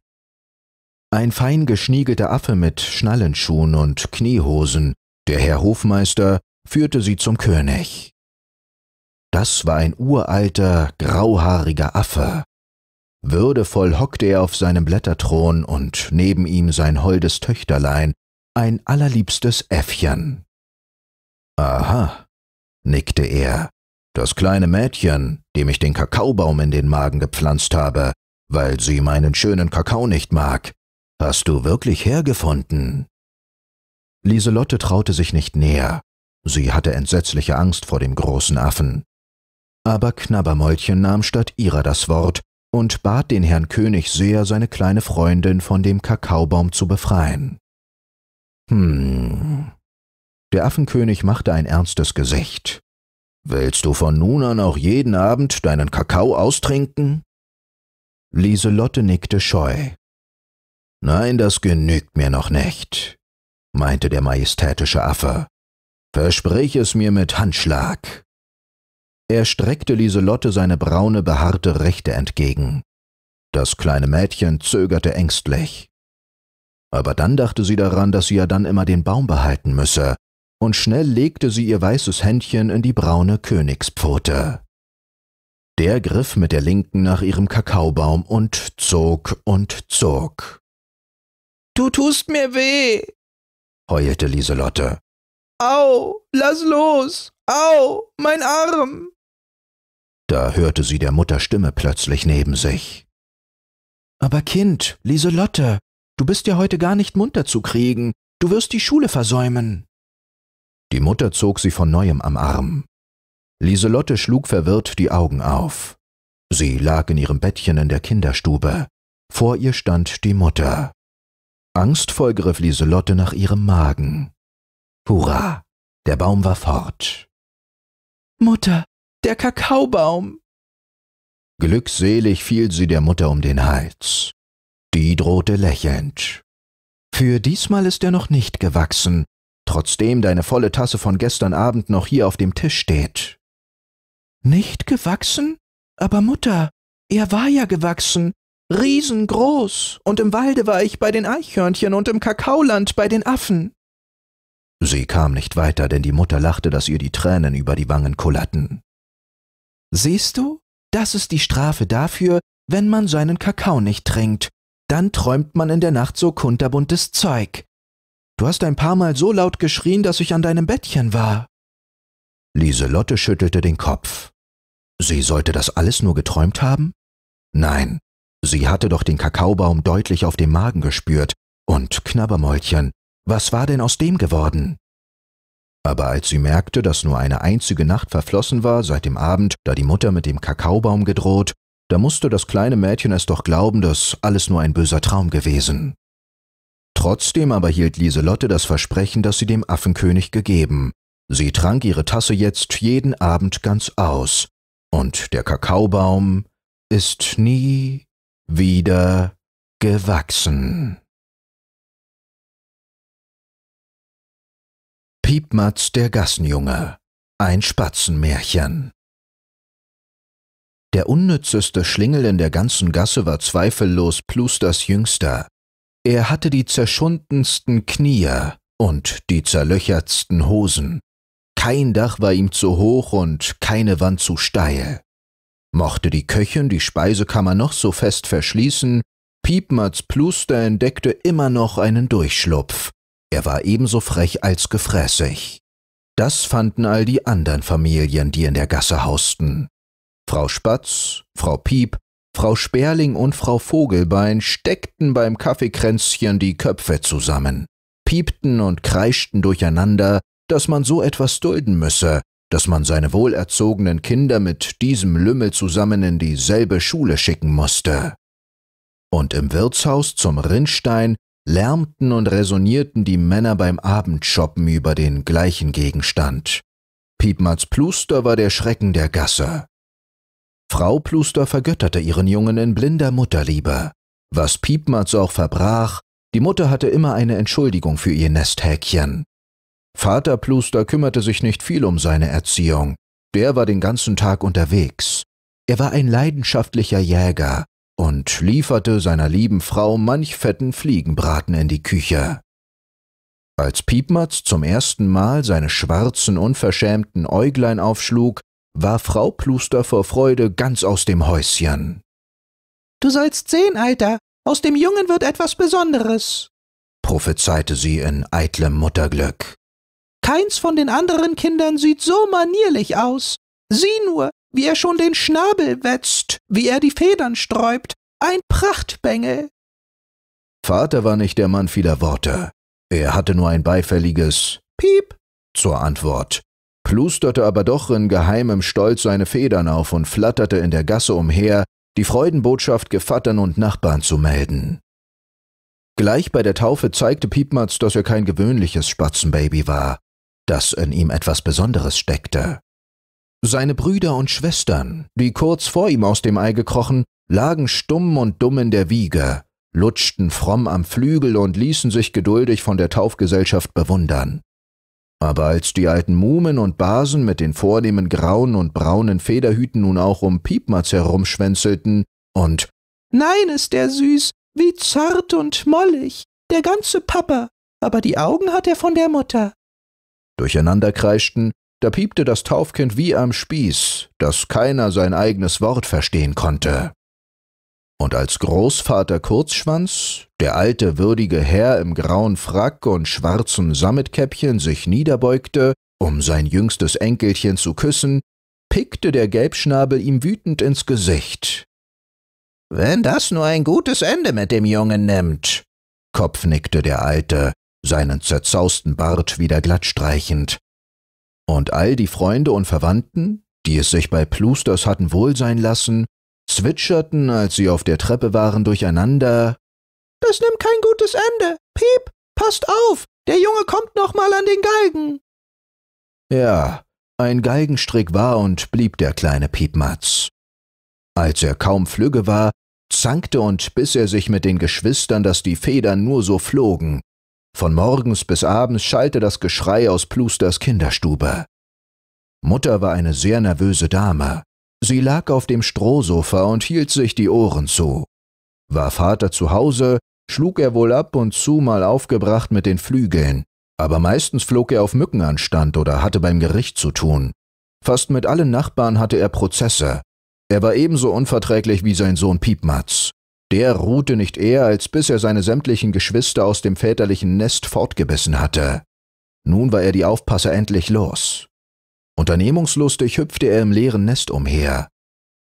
Ein fein geschniegelter Affe mit Schnallenschuhen und Kniehosen, der Herr Hofmeister, führte sie zum König. Das war ein uralter, grauhaariger Affe. Würdevoll hockte er auf seinem Blätterthron und neben ihm sein holdes Töchterlein, ein allerliebstes Äffchen. Aha, nickte er, das kleine Mädchen, dem ich den Kakaobaum in den Magen gepflanzt habe, weil sie meinen schönen Kakao nicht mag, hast du wirklich hergefunden? Lieselotte traute sich nicht näher, Sie hatte entsetzliche Angst vor dem großen Affen. Aber Knabbermäulchen nahm statt ihrer das Wort und bat den Herrn König sehr, seine kleine Freundin von dem Kakaobaum zu befreien. Hm. Der Affenkönig machte ein ernstes Gesicht. Willst du von nun an auch jeden Abend deinen Kakao austrinken? Lieselotte nickte scheu. Nein, das genügt mir noch nicht, meinte der majestätische Affe. Versprich es mir mit Handschlag. Er streckte Lieselotte seine braune, behaarte Rechte entgegen. Das kleine Mädchen zögerte ängstlich. Aber dann dachte sie daran, dass sie ja dann immer den Baum behalten müsse, und schnell legte sie ihr weißes Händchen in die braune Königspfote. Der griff mit der linken nach ihrem Kakaobaum und zog und zog. Du tust mir weh, heulte Lieselotte. Au, lass los! Au, mein Arm! Da hörte sie der Mutter Stimme plötzlich neben sich. Aber Kind, Lieselotte, du bist ja heute gar nicht munter zu kriegen, du wirst die Schule versäumen. Die Mutter zog sie von neuem am Arm. Lieselotte schlug verwirrt die Augen auf. Sie lag in ihrem Bettchen in der Kinderstube. Vor ihr stand die Mutter. Angstvoll griff Lieselotte nach ihrem Magen. Hurra, der Baum war fort. Mutter, der Kakaobaum! Glückselig fiel sie der Mutter um den Hals. Die drohte lächelnd. Für diesmal ist er noch nicht gewachsen, trotzdem deine volle Tasse von gestern Abend noch hier auf dem Tisch steht. Nicht gewachsen? Aber Mutter, er war ja gewachsen, riesengroß, und im Walde war ich bei den Eichhörnchen und im Kakaoland bei den Affen. Sie kam nicht weiter, denn die Mutter lachte, dass ihr die Tränen über die Wangen kullerten. Siehst du, das ist die Strafe dafür, wenn man seinen Kakao nicht trinkt. Dann träumt man in der Nacht so kunterbuntes Zeug. Du hast ein paar Mal so laut geschrien, dass ich an deinem Bettchen war. Lieselotte schüttelte den Kopf. Sie sollte das alles nur geträumt haben? Nein, sie hatte doch den Kakaobaum deutlich auf dem Magen gespürt und Knabbermäulchen was war denn aus dem geworden? Aber als sie merkte, dass nur eine einzige Nacht verflossen war seit dem Abend, da die Mutter mit dem Kakaobaum gedroht, da musste das kleine Mädchen es doch glauben, dass alles nur ein böser Traum gewesen. Trotzdem aber hielt Lieselotte das Versprechen, das sie dem Affenkönig gegeben. Sie trank ihre Tasse jetzt jeden Abend ganz aus, und der Kakaobaum ist nie wieder gewachsen. Piepmatz der Gassenjunge. Ein Spatzenmärchen. Der unnützeste Schlingel in der ganzen Gasse war zweifellos Plusters Jüngster. Er hatte die zerschundensten Knie und die zerlöchertsten Hosen. Kein Dach war ihm zu hoch und keine Wand zu steil. Mochte die Köchin die Speisekammer noch so fest verschließen, Piepmatz Pluster entdeckte immer noch einen Durchschlupf er war ebenso frech als gefräßig. Das fanden all die anderen Familien, die in der Gasse hausten. Frau Spatz, Frau Piep, Frau Sperling und Frau Vogelbein steckten beim Kaffeekränzchen die Köpfe zusammen, piepten und kreischten durcheinander, dass man so etwas dulden müsse, dass man seine wohlerzogenen Kinder mit diesem Lümmel zusammen in dieselbe Schule schicken musste. Und im Wirtshaus zum Rinnstein lärmten und resonierten die Männer beim Abendschoppen über den gleichen Gegenstand. Piepmatz Pluster war der Schrecken der Gasse. Frau Pluster vergötterte ihren Jungen in blinder Mutterliebe. Was Piepmatz auch verbrach, die Mutter hatte immer eine Entschuldigung für ihr Nesthäkchen. Vater Pluster kümmerte sich nicht viel um seine Erziehung. Der war den ganzen Tag unterwegs. Er war ein leidenschaftlicher Jäger, und lieferte seiner lieben Frau manch fetten Fliegenbraten in die Küche. Als Piepmatz zum ersten Mal seine schwarzen, unverschämten Äuglein aufschlug, war Frau Pluster vor Freude ganz aus dem Häuschen. Du sollst sehen, Alter, aus dem Jungen wird etwas Besonderes, prophezeite sie in eitlem Mutterglück. Keins von den anderen Kindern sieht so manierlich aus. Sieh nur, wie er schon den Schnabel wetzt, wie er die Federn sträubt, ein Prachtbengel. Vater war nicht der Mann vieler Worte. Er hatte nur ein beifälliges Piep zur Antwort, plusterte aber doch in geheimem Stolz seine Federn auf und flatterte in der Gasse umher, die Freudenbotschaft Gevattern und Nachbarn zu melden. Gleich bei der Taufe zeigte Piepmatz, dass er kein gewöhnliches Spatzenbaby war, dass in ihm etwas Besonderes steckte. Seine Brüder und Schwestern, die kurz vor ihm aus dem Ei gekrochen, lagen stumm und dumm in der Wiege, lutschten fromm am Flügel und ließen sich geduldig von der Taufgesellschaft bewundern. Aber als die alten Mumen und Basen mit den vornehmen grauen und braunen Federhüten nun auch um Piepmatz herumschwänzelten und Nein, ist der süß, wie zart und mollig, der ganze Papa, aber die Augen hat er von der Mutter, durcheinander kreischten, da piepte das Taufkind wie am Spieß, dass keiner sein eigenes Wort verstehen konnte. Und als Großvater Kurzschwanz, der alte würdige Herr im grauen Frack und schwarzen Sammetkäppchen, sich niederbeugte, um sein jüngstes Enkelchen zu küssen, pickte der Gelbschnabel ihm wütend ins Gesicht. Wenn das nur ein gutes Ende mit dem Jungen nimmt, kopfnickte der Alte, seinen zerzausten Bart wieder glattstreichend, und all die Freunde und Verwandten, die es sich bei Plusters hatten wohl sein lassen, zwitscherten, als sie auf der Treppe waren, durcheinander. Das nimmt kein gutes Ende. Piep, passt auf, der Junge kommt nochmal an den Galgen. Ja, ein Geigenstrick war und blieb der kleine Piepmatz. Als er kaum flügge war, zankte und biss er sich mit den Geschwistern, dass die Federn nur so flogen, von morgens bis abends schallte das Geschrei aus Plusters Kinderstube. Mutter war eine sehr nervöse Dame. Sie lag auf dem Strohsofa und hielt sich die Ohren zu. War Vater zu Hause, schlug er wohl ab und zu mal aufgebracht mit den Flügeln, aber meistens flog er auf Mückenanstand oder hatte beim Gericht zu tun. Fast mit allen Nachbarn hatte er Prozesse. Er war ebenso unverträglich wie sein Sohn Piepmatz. Der ruhte nicht eher, als bis er seine sämtlichen Geschwister aus dem väterlichen Nest fortgebissen hatte. Nun war er die Aufpasser endlich los. Unternehmungslustig hüpfte er im leeren Nest umher.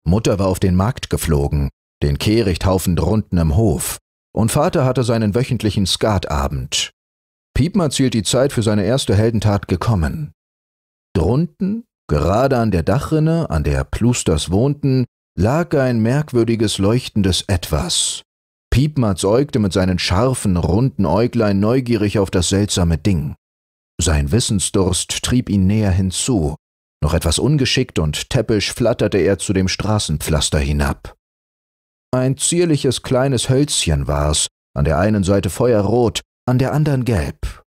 Mutter war auf den Markt geflogen, den Kehrichthaufen drunten im Hof, und Vater hatte seinen wöchentlichen Skatabend. Piepmer zielt die Zeit für seine erste Heldentat gekommen. Drunten, gerade an der Dachrinne, an der Plusters wohnten, lag ein merkwürdiges leuchtendes Etwas. Piepmatz äugte mit seinen scharfen, runden Äuglein neugierig auf das seltsame Ding. Sein Wissensdurst trieb ihn näher hinzu. Noch etwas ungeschickt und täppisch flatterte er zu dem Straßenpflaster hinab. Ein zierliches kleines Hölzchen war's, an der einen Seite feuerrot, an der anderen gelb.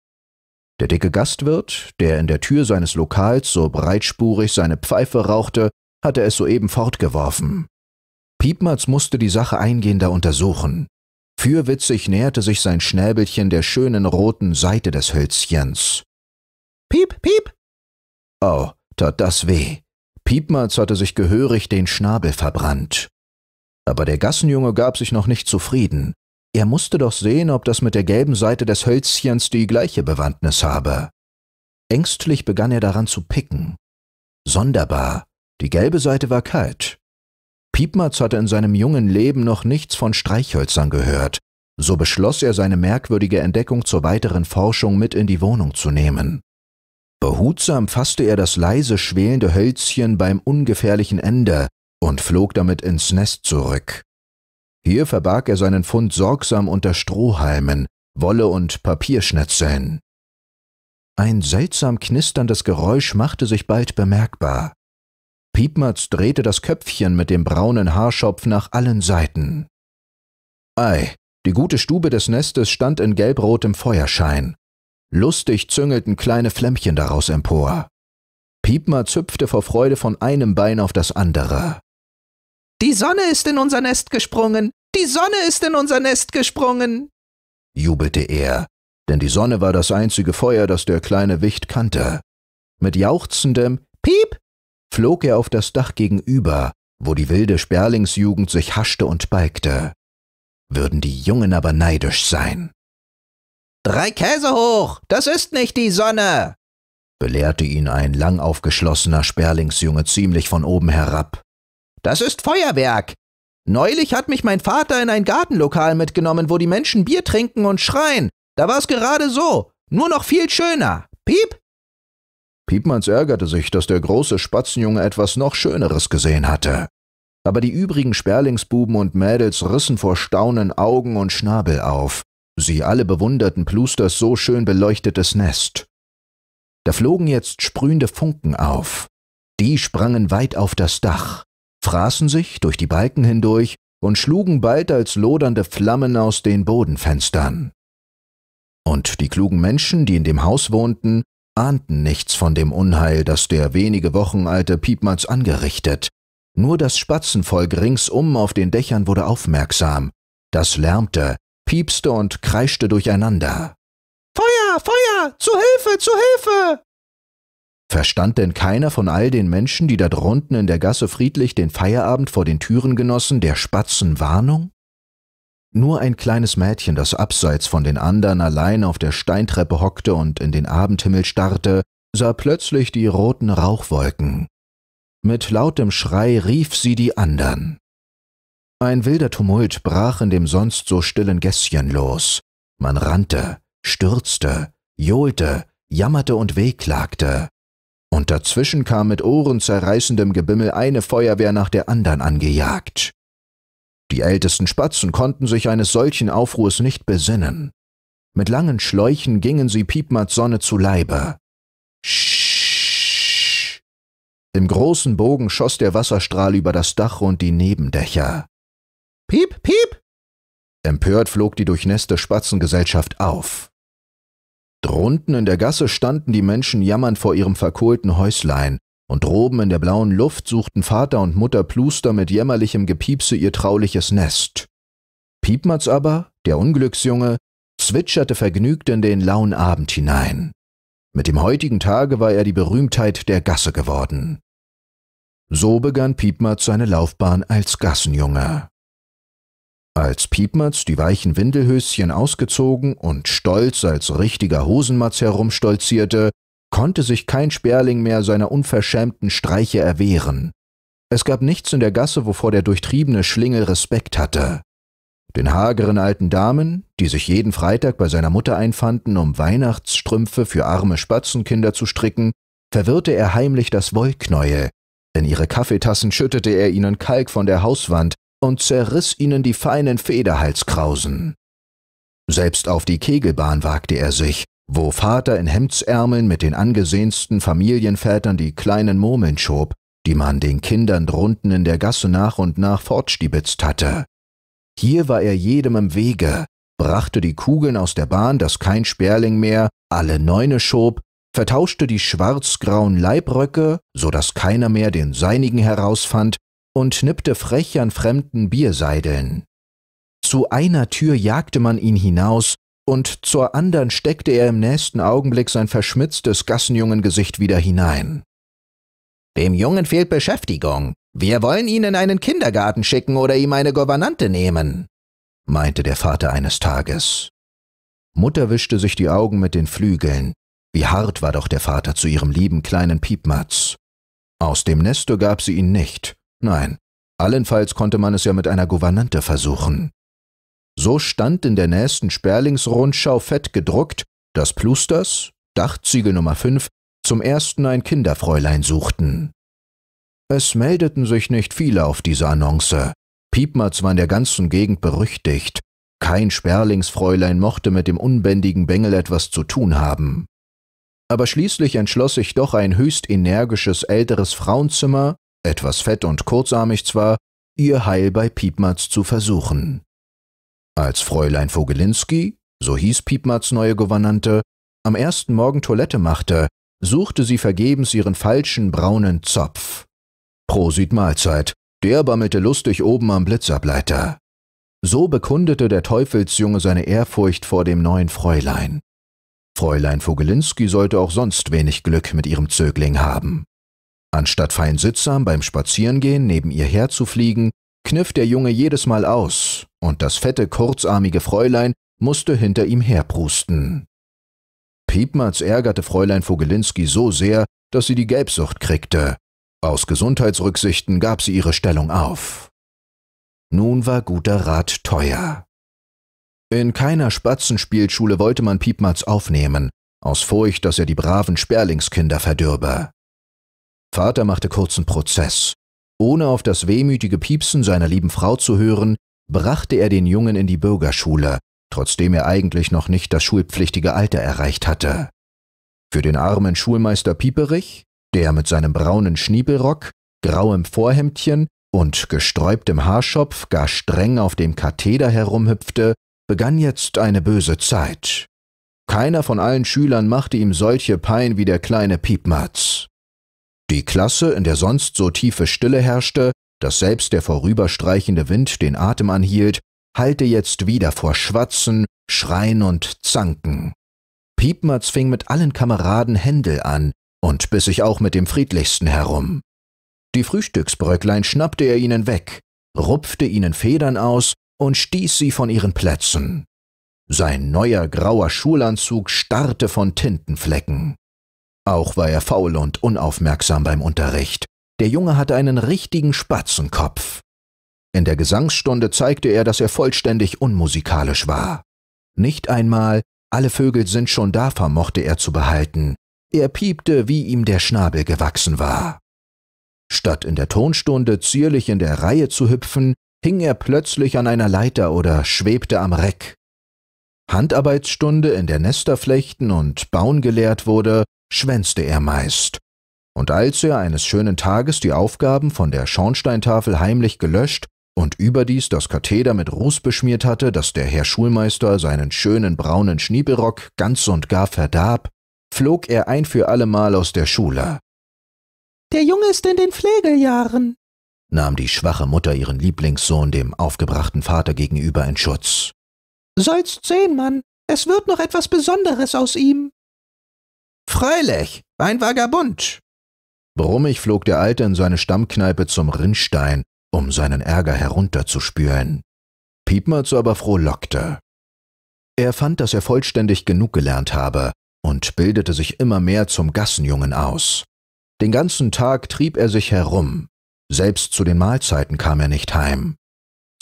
Der dicke Gastwirt, der in der Tür seines Lokals so breitspurig seine Pfeife rauchte hatte es soeben fortgeworfen. Piepmatz musste die Sache eingehender untersuchen. Fürwitzig näherte sich sein Schnäbelchen der schönen roten Seite des Hölzchens. Piep, piep! Oh, tat das weh. Piepmatz hatte sich gehörig den Schnabel verbrannt. Aber der Gassenjunge gab sich noch nicht zufrieden. Er musste doch sehen, ob das mit der gelben Seite des Hölzchens die gleiche Bewandtnis habe. Ängstlich begann er daran zu picken. Sonderbar, die gelbe Seite war kalt. Piepmatz hatte in seinem jungen Leben noch nichts von Streichhölzern gehört, so beschloss er, seine merkwürdige Entdeckung zur weiteren Forschung mit in die Wohnung zu nehmen. Behutsam fasste er das leise schwelende Hölzchen beim ungefährlichen Ende und flog damit ins Nest zurück. Hier verbarg er seinen Fund sorgsam unter Strohhalmen, Wolle und Papierschnitzeln. Ein seltsam knisterndes Geräusch machte sich bald bemerkbar. Piepmatz drehte das Köpfchen mit dem braunen Haarschopf nach allen Seiten. Ei, die gute Stube des Nestes stand in gelbrotem Feuerschein. Lustig züngelten kleine Flämmchen daraus empor. Piepmer züpfte vor Freude von einem Bein auf das andere. Die Sonne ist in unser Nest gesprungen! Die Sonne ist in unser Nest gesprungen! jubelte er, denn die Sonne war das einzige Feuer, das der kleine Wicht kannte. Mit jauchzendem Piep, flog er auf das Dach gegenüber, wo die wilde Sperlingsjugend sich haschte und balgte. Würden die Jungen aber neidisch sein. Drei Käse hoch, das ist nicht die Sonne, belehrte ihn ein lang aufgeschlossener Sperlingsjunge ziemlich von oben herab. Das ist Feuerwerk. Neulich hat mich mein Vater in ein Gartenlokal mitgenommen, wo die Menschen Bier trinken und schreien. Da war es gerade so. Nur noch viel schöner. Piep, Piepmanns ärgerte sich, dass der große Spatzenjunge etwas noch Schöneres gesehen hatte. Aber die übrigen Sperlingsbuben und Mädels rissen vor Staunen Augen und Schnabel auf. Sie alle bewunderten Plusters so schön beleuchtetes Nest. Da flogen jetzt sprühende Funken auf. Die sprangen weit auf das Dach, fraßen sich durch die Balken hindurch und schlugen bald als lodernde Flammen aus den Bodenfenstern. Und die klugen Menschen, die in dem Haus wohnten, ahnten nichts von dem Unheil, das der wenige Wochen alte Piepmatz angerichtet. Nur das Spatzenvolk ringsum auf den Dächern wurde aufmerksam. Das lärmte, piepste und kreischte durcheinander. Feuer, Feuer, zu Hilfe, zu Hilfe! Verstand denn keiner von all den Menschen, die da drunten in der Gasse friedlich den Feierabend vor den Türen genossen, der Spatzenwarnung? Nur ein kleines Mädchen, das abseits von den anderen allein auf der Steintreppe hockte und in den Abendhimmel starrte, sah plötzlich die roten Rauchwolken. Mit lautem Schrei rief sie die anderen. Ein wilder Tumult brach in dem sonst so stillen Gässchen los. Man rannte, stürzte, johlte, jammerte und wehklagte. Und dazwischen kam mit ohrenzerreißendem Gebimmel eine Feuerwehr nach der anderen angejagt. Die ältesten Spatzen konnten sich eines solchen Aufruhrs nicht besinnen. Mit langen Schläuchen gingen sie Piepmats Sonne zu Leibe. Sch Im großen Bogen schoss der Wasserstrahl über das Dach und die Nebendächer. Piep, piep! Empört flog die durchnässte Spatzengesellschaft auf. Drunten in der Gasse standen die Menschen jammernd vor ihrem verkohlten Häuslein, und droben in der blauen Luft suchten Vater und Mutter Pluster mit jämmerlichem Gepiepse ihr trauliches Nest. Piepmatz aber, der Unglücksjunge, zwitscherte vergnügt in den lauen Abend hinein. Mit dem heutigen Tage war er die Berühmtheit der Gasse geworden. So begann Piepmatz seine Laufbahn als Gassenjunge. Als Piepmatz die weichen Windelhöschen ausgezogen und stolz als richtiger Hosenmatz herumstolzierte, konnte sich kein Sperling mehr seiner unverschämten Streiche erwehren. Es gab nichts in der Gasse, wovor der durchtriebene Schlingel Respekt hatte. Den hageren alten Damen, die sich jeden Freitag bei seiner Mutter einfanden, um Weihnachtsstrümpfe für arme Spatzenkinder zu stricken, verwirrte er heimlich das Wollknäuel, in ihre Kaffeetassen schüttete er ihnen Kalk von der Hauswand und zerriss ihnen die feinen Federhalskrausen. Selbst auf die Kegelbahn wagte er sich, wo Vater in Hemdsärmeln mit den angesehensten Familienvätern die kleinen Murmeln schob, die man den Kindern drunten in der Gasse nach und nach fortstiebitzt hatte. Hier war er jedem im Wege, brachte die Kugeln aus der Bahn, dass kein Sperling mehr alle Neune schob, vertauschte die schwarzgrauen Leibröcke, so dass keiner mehr den seinigen herausfand, und nippte frech an fremden Bierseideln. Zu einer Tür jagte man ihn hinaus und zur anderen steckte er im nächsten Augenblick sein verschmitztes Gassenjungengesicht wieder hinein. Dem Jungen fehlt Beschäftigung. Wir wollen ihn in einen Kindergarten schicken oder ihm eine Gouvernante nehmen, meinte der Vater eines Tages. Mutter wischte sich die Augen mit den Flügeln. Wie hart war doch der Vater zu ihrem lieben kleinen Piepmatz. Aus dem Neste gab sie ihn nicht. Nein, allenfalls konnte man es ja mit einer Gouvernante versuchen. So stand in der nächsten Sperlingsrundschau fett gedruckt, dass Plusters, Dachziegel Nummer 5, zum ersten ein Kinderfräulein suchten. Es meldeten sich nicht viele auf diese Annonce. Piepmatz war in der ganzen Gegend berüchtigt. Kein Sperlingsfräulein mochte mit dem unbändigen Bengel etwas zu tun haben. Aber schließlich entschloss sich doch ein höchst energisches älteres Frauenzimmer, etwas fett und kurzarmig zwar, ihr Heil bei Piepmatz zu versuchen. Als Fräulein Vogelinski, so hieß Piepmats neue Gouvernante, am ersten Morgen Toilette machte, suchte sie vergebens ihren falschen braunen Zopf. Prosit Mahlzeit, der bammelte lustig oben am Blitzableiter. So bekundete der Teufelsjunge seine Ehrfurcht vor dem neuen Fräulein. Fräulein Vogelinski sollte auch sonst wenig Glück mit ihrem Zögling haben. Anstatt fein sittsam beim Spazierengehen neben ihr herzufliegen, kniff der Junge jedes Mal aus und das fette, kurzarmige Fräulein musste hinter ihm herprusten. Piepmatz ärgerte Fräulein Vogelinski so sehr, dass sie die Gelbsucht kriegte. Aus Gesundheitsrücksichten gab sie ihre Stellung auf. Nun war guter Rat teuer. In keiner Spatzenspielschule wollte man Piepmatz aufnehmen, aus Furcht, dass er die braven Sperlingskinder verdürbe. Vater machte kurzen Prozess. Ohne auf das wehmütige Piepsen seiner lieben Frau zu hören, brachte er den Jungen in die Bürgerschule, trotzdem er eigentlich noch nicht das schulpflichtige Alter erreicht hatte. Für den armen Schulmeister Pieperich, der mit seinem braunen Schniebelrock, grauem Vorhemdchen und gesträubtem Haarschopf gar streng auf dem Katheder herumhüpfte, begann jetzt eine böse Zeit. Keiner von allen Schülern machte ihm solche Pein wie der kleine Piepmatz. Die Klasse, in der sonst so tiefe Stille herrschte, dass selbst der vorüberstreichende Wind den Atem anhielt, hallte jetzt wieder vor Schwatzen, Schreien und Zanken. Piepmatz fing mit allen Kameraden Händel an und biss sich auch mit dem Friedlichsten herum. Die Frühstücksbröcklein schnappte er ihnen weg, rupfte ihnen Federn aus und stieß sie von ihren Plätzen. Sein neuer grauer Schulanzug starrte von Tintenflecken. Auch war er faul und unaufmerksam beim Unterricht. Der Junge hatte einen richtigen Spatzenkopf. In der Gesangsstunde zeigte er, dass er vollständig unmusikalisch war. Nicht einmal alle Vögel sind schon da vermochte er zu behalten. Er piepte, wie ihm der Schnabel gewachsen war. Statt in der Tonstunde zierlich in der Reihe zu hüpfen, hing er plötzlich an einer Leiter oder schwebte am Reck. Handarbeitsstunde, in der Nester flechten und Bauen gelehrt wurde, schwänzte er meist und als er eines schönen Tages die Aufgaben von der Schornsteintafel heimlich gelöscht und überdies das Katheder mit Ruß beschmiert hatte, dass der Herr Schulmeister seinen schönen braunen Schniebelrock ganz und gar verdarb, flog er ein für allemal aus der Schule. Der Junge ist in den Pflegejahren, nahm die schwache Mutter ihren Lieblingssohn dem aufgebrachten Vater gegenüber in Schutz. Sollst sehen, Mann, es wird noch etwas Besonderes aus ihm. Freilich, ein Vagabund, Brummig flog der Alte in seine Stammkneipe zum Rinnstein, um seinen Ärger herunterzuspüren. Piepmatz aber frohlockte. Er fand, dass er vollständig genug gelernt habe und bildete sich immer mehr zum Gassenjungen aus. Den ganzen Tag trieb er sich herum. Selbst zu den Mahlzeiten kam er nicht heim.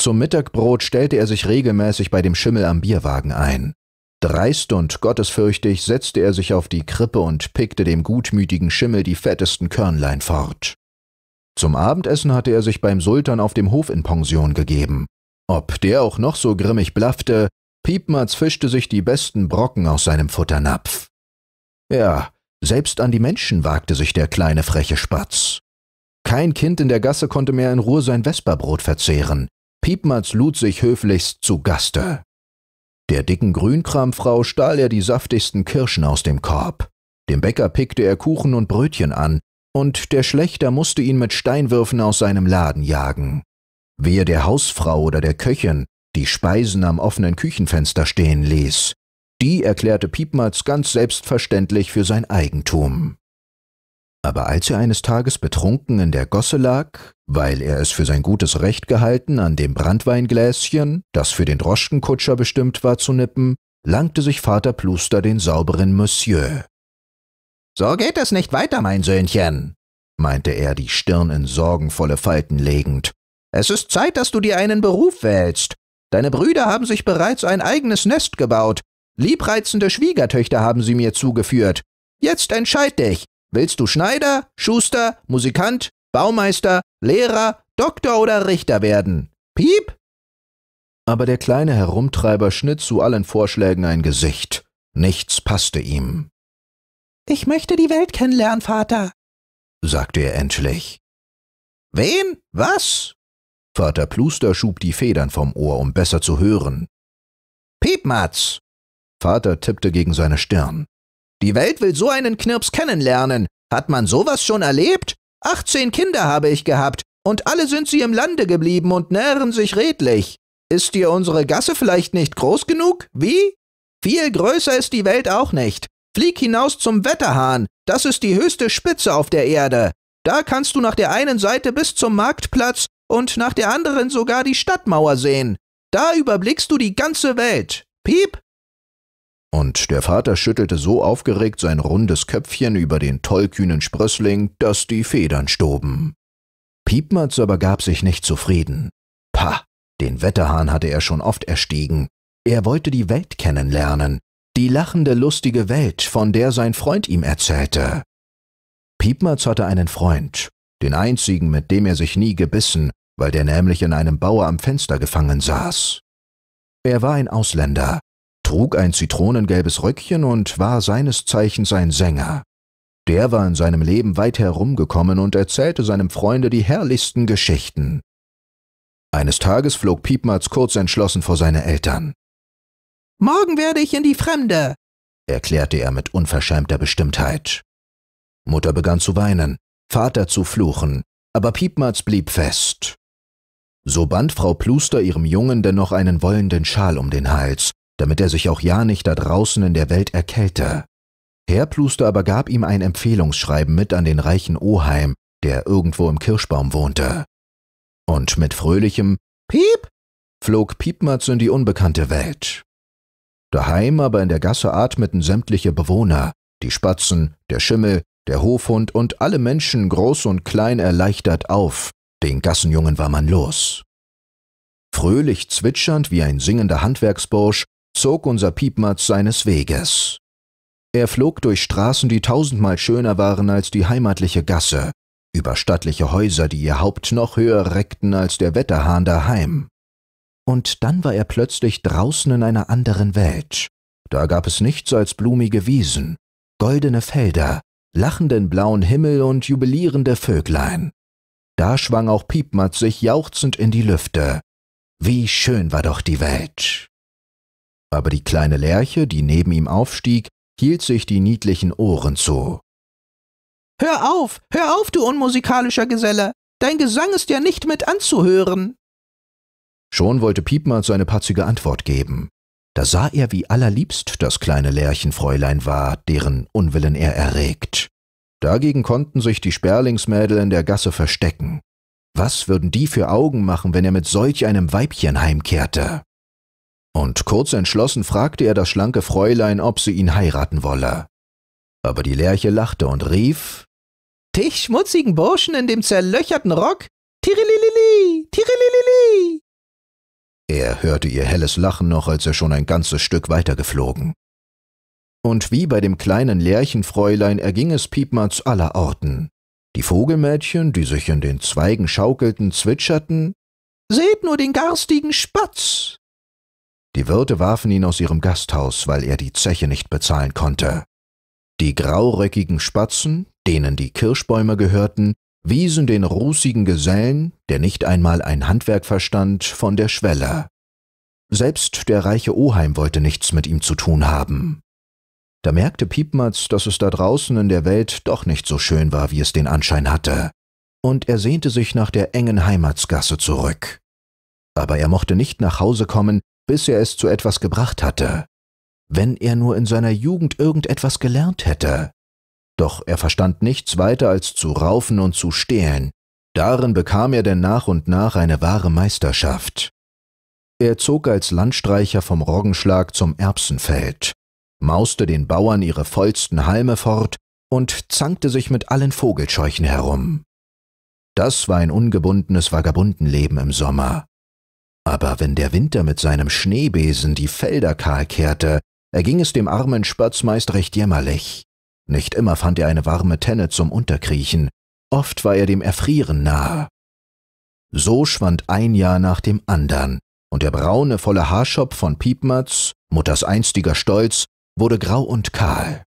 Zum Mittagbrot stellte er sich regelmäßig bei dem Schimmel am Bierwagen ein. Dreist und gottesfürchtig setzte er sich auf die Krippe und pickte dem gutmütigen Schimmel die fettesten Körnlein fort. Zum Abendessen hatte er sich beim Sultan auf dem Hof in Pension gegeben. Ob der auch noch so grimmig blaffte, Piepmatz fischte sich die besten Brocken aus seinem Futternapf. Ja, selbst an die Menschen wagte sich der kleine freche Spatz. Kein Kind in der Gasse konnte mehr in Ruhe sein Vesperbrot verzehren. Piepmatz lud sich höflichst zu Gaste. Der dicken Grünkramfrau stahl er die saftigsten Kirschen aus dem Korb. Dem Bäcker pickte er Kuchen und Brötchen an, und der Schlechter musste ihn mit Steinwürfen aus seinem Laden jagen. Wehe der Hausfrau oder der Köchin, die Speisen am offenen Küchenfenster stehen ließ. Die erklärte Piepmatz ganz selbstverständlich für sein Eigentum. Aber als er eines Tages betrunken in der Gosse lag, weil er es für sein gutes Recht gehalten, an dem Brandweingläschen, das für den Droschkenkutscher bestimmt war, zu nippen, langte sich Vater Pluster den sauberen Monsieur. So geht es nicht weiter, mein Söhnchen, meinte er, die Stirn in sorgenvolle Falten legend. Es ist Zeit, dass du dir einen Beruf wählst. Deine Brüder haben sich bereits ein eigenes Nest gebaut. Liebreizende Schwiegertöchter haben sie mir zugeführt. Jetzt entscheid dich. Willst du Schneider, Schuster, Musikant, Baumeister, Lehrer, Doktor oder Richter werden? Piep! Aber der kleine Herumtreiber schnitt zu allen Vorschlägen ein Gesicht. Nichts passte ihm. Ich möchte die Welt kennenlernen, Vater, sagte er endlich. Wen? Was? Vater Pluster schob die Federn vom Ohr, um besser zu hören. Piepmatz! Vater tippte gegen seine Stirn. Die Welt will so einen Knirps kennenlernen. Hat man sowas schon erlebt? 18 Kinder habe ich gehabt, und alle sind sie im Lande geblieben und nähren sich redlich. Ist dir unsere Gasse vielleicht nicht groß genug? Wie? Viel größer ist die Welt auch nicht. Flieg hinaus zum Wetterhahn, das ist die höchste Spitze auf der Erde. Da kannst du nach der einen Seite bis zum Marktplatz und nach der anderen sogar die Stadtmauer sehen. Da überblickst du die ganze Welt. Piep, und der Vater schüttelte so aufgeregt sein rundes Köpfchen über den tollkühnen Sprössling, dass die Federn stoben. Piepmatz aber gab sich nicht zufrieden. Pah, den Wetterhahn hatte er schon oft erstiegen. Er wollte die Welt kennenlernen, die lachende, lustige Welt, von der sein Freund ihm erzählte. Piepmatz hatte einen Freund, den einzigen, mit dem er sich nie gebissen, weil der nämlich in einem Bauer am Fenster gefangen saß. Er war ein Ausländer, trug ein zitronengelbes Röckchen und war seines Zeichens ein Sänger. Der war in seinem Leben weit herumgekommen und erzählte seinem Freunde die herrlichsten Geschichten. Eines Tages flog Piepmatz kurz entschlossen vor seine Eltern. Morgen werde ich in die Fremde, erklärte er mit unverschämter Bestimmtheit. Mutter begann zu weinen, Vater zu fluchen, aber Piepmatz blieb fest. So band Frau Pluster ihrem Jungen dennoch einen wollenden Schal um den Hals damit er sich auch ja nicht da draußen in der Welt erkälte. Herr Pluster aber gab ihm ein Empfehlungsschreiben mit an den reichen Oheim, der irgendwo im Kirschbaum wohnte. Und mit fröhlichem Piep flog Piepmatz in die unbekannte Welt. Daheim aber in der Gasse atmeten sämtliche Bewohner, die Spatzen, der Schimmel, der Hofhund und alle Menschen groß und klein erleichtert auf, den Gassenjungen war man los. Fröhlich zwitschernd wie ein singender Handwerksbursch zog unser Piepmatz seines Weges. Er flog durch Straßen, die tausendmal schöner waren als die heimatliche Gasse, über stattliche Häuser, die ihr Haupt noch höher reckten als der Wetterhahn daheim. Und dann war er plötzlich draußen in einer anderen Welt. Da gab es nichts als blumige Wiesen, goldene Felder, lachenden blauen Himmel und jubilierende Vöglein. Da schwang auch Piepmatz sich jauchzend in die Lüfte. Wie schön war doch die Welt! aber die kleine Lerche, die neben ihm aufstieg, hielt sich die niedlichen Ohren zu. Hör auf, hör auf, du unmusikalischer Geselle! Dein Gesang ist ja nicht mit anzuhören! Schon wollte Piepmatz eine patzige Antwort geben. Da sah er, wie allerliebst das kleine Lerchenfräulein war, deren Unwillen er erregt. Dagegen konnten sich die Sperlingsmädel in der Gasse verstecken. Was würden die für Augen machen, wenn er mit solch einem Weibchen heimkehrte? und kurz entschlossen fragte er das schlanke Fräulein, ob sie ihn heiraten wolle. Aber die Lerche lachte und rief, Dich schmutzigen Burschen in dem zerlöcherten Rock, tirililili, tirililili. Er hörte ihr helles Lachen noch, als er schon ein ganzes Stück weitergeflogen. Und wie bei dem kleinen Lerchenfräulein erging es Piepmatz aller Orten. Die Vogelmädchen, die sich in den Zweigen schaukelten, zwitscherten, Seht nur den garstigen Spatz, die Wirte warfen ihn aus ihrem Gasthaus, weil er die Zeche nicht bezahlen konnte. Die grauröckigen Spatzen, denen die Kirschbäume gehörten, wiesen den rußigen Gesellen, der nicht einmal ein Handwerk verstand, von der Schwelle. Selbst der reiche Oheim wollte nichts mit ihm zu tun haben. Da merkte Piepmatz, dass es da draußen in der Welt doch nicht so schön war, wie es den Anschein hatte, und er sehnte sich nach der engen Heimatsgasse zurück. Aber er mochte nicht nach Hause kommen, bis er es zu etwas gebracht hatte. Wenn er nur in seiner Jugend irgendetwas gelernt hätte. Doch er verstand nichts weiter als zu raufen und zu stehlen. Darin bekam er denn nach und nach eine wahre Meisterschaft. Er zog als Landstreicher vom Roggenschlag zum Erbsenfeld, mauste den Bauern ihre vollsten Halme fort und zankte sich mit allen Vogelscheuchen herum. Das war ein ungebundenes Vagabundenleben im Sommer. Aber wenn der Winter mit seinem Schneebesen die Felder kahl kehrte, erging es dem armen Spatz meist recht jämmerlich. Nicht immer fand er eine warme Tenne zum Unterkriechen, oft war er dem Erfrieren nahe. So schwand ein Jahr nach dem andern, und der braune, volle Haarschopf von Piepmatz, Mutters einstiger Stolz, wurde grau und kahl.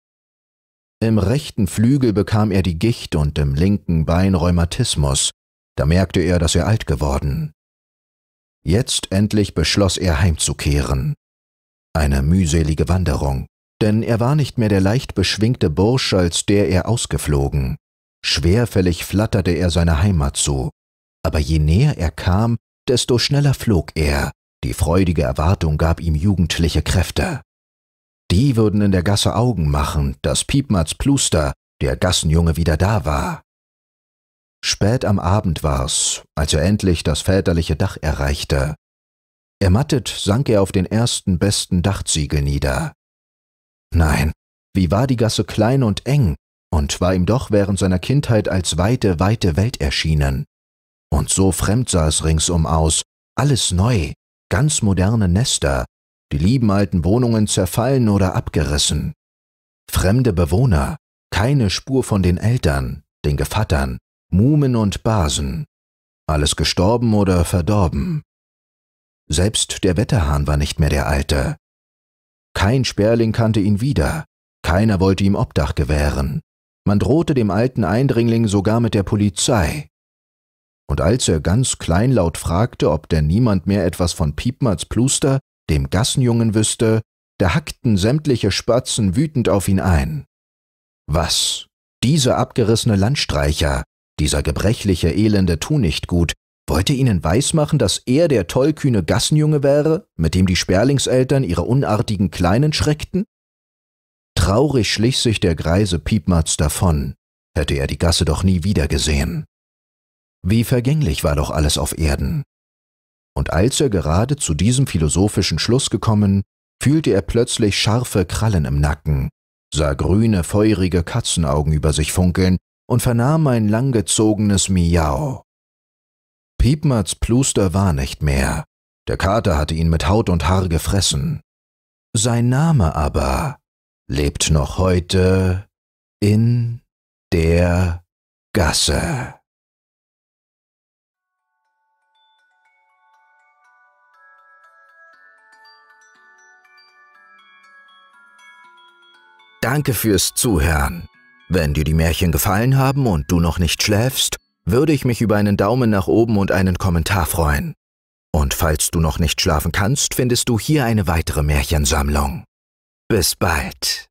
Im rechten Flügel bekam er die Gicht und im linken Bein Rheumatismus, da merkte er, dass er alt geworden. Jetzt endlich beschloss er heimzukehren. Eine mühselige Wanderung, denn er war nicht mehr der leicht beschwingte Bursch, als der er ausgeflogen. Schwerfällig flatterte er seiner Heimat zu, aber je näher er kam, desto schneller flog er, die freudige Erwartung gab ihm jugendliche Kräfte. Die würden in der Gasse Augen machen, dass Piepmats Pluster, der Gassenjunge, wieder da war. Spät am Abend war's, als er endlich das väterliche Dach erreichte. Ermattet sank er auf den ersten besten Dachziegel nieder. Nein, wie war die Gasse klein und eng, und war ihm doch während seiner Kindheit als weite, weite Welt erschienen. Und so fremd sah es ringsum aus, alles neu, ganz moderne Nester, die lieben alten Wohnungen zerfallen oder abgerissen. Fremde Bewohner, keine Spur von den Eltern, den Gevattern, Mumen und Basen, alles gestorben oder verdorben. Selbst der Wetterhahn war nicht mehr der alte. Kein Sperling kannte ihn wieder, keiner wollte ihm Obdach gewähren. Man drohte dem alten Eindringling sogar mit der Polizei. Und als er ganz kleinlaut fragte, ob denn niemand mehr etwas von Piepmats Pluster, dem Gassenjungen, wüsste, da hackten sämtliche Spatzen wütend auf ihn ein. Was? Dieser abgerissene Landstreicher, dieser gebrechliche, elende Tunichtgut wollte ihnen weismachen, dass er der tollkühne Gassenjunge wäre, mit dem die Sperlingseltern ihre unartigen Kleinen schreckten? Traurig schlich sich der greise Piepmatz davon, hätte er die Gasse doch nie wiedergesehen. Wie vergänglich war doch alles auf Erden. Und als er gerade zu diesem philosophischen Schluss gekommen, fühlte er plötzlich scharfe Krallen im Nacken, sah grüne, feurige Katzenaugen über sich funkeln und vernahm ein langgezogenes Miau. Piepmats Pluster war nicht mehr. Der Kater hatte ihn mit Haut und Haar gefressen. Sein Name aber lebt noch heute in der Gasse. Danke fürs Zuhören. Wenn dir die Märchen gefallen haben und du noch nicht schläfst, würde ich mich über einen Daumen nach oben und einen Kommentar freuen. Und falls du noch nicht schlafen kannst, findest du hier eine weitere Märchensammlung. Bis bald.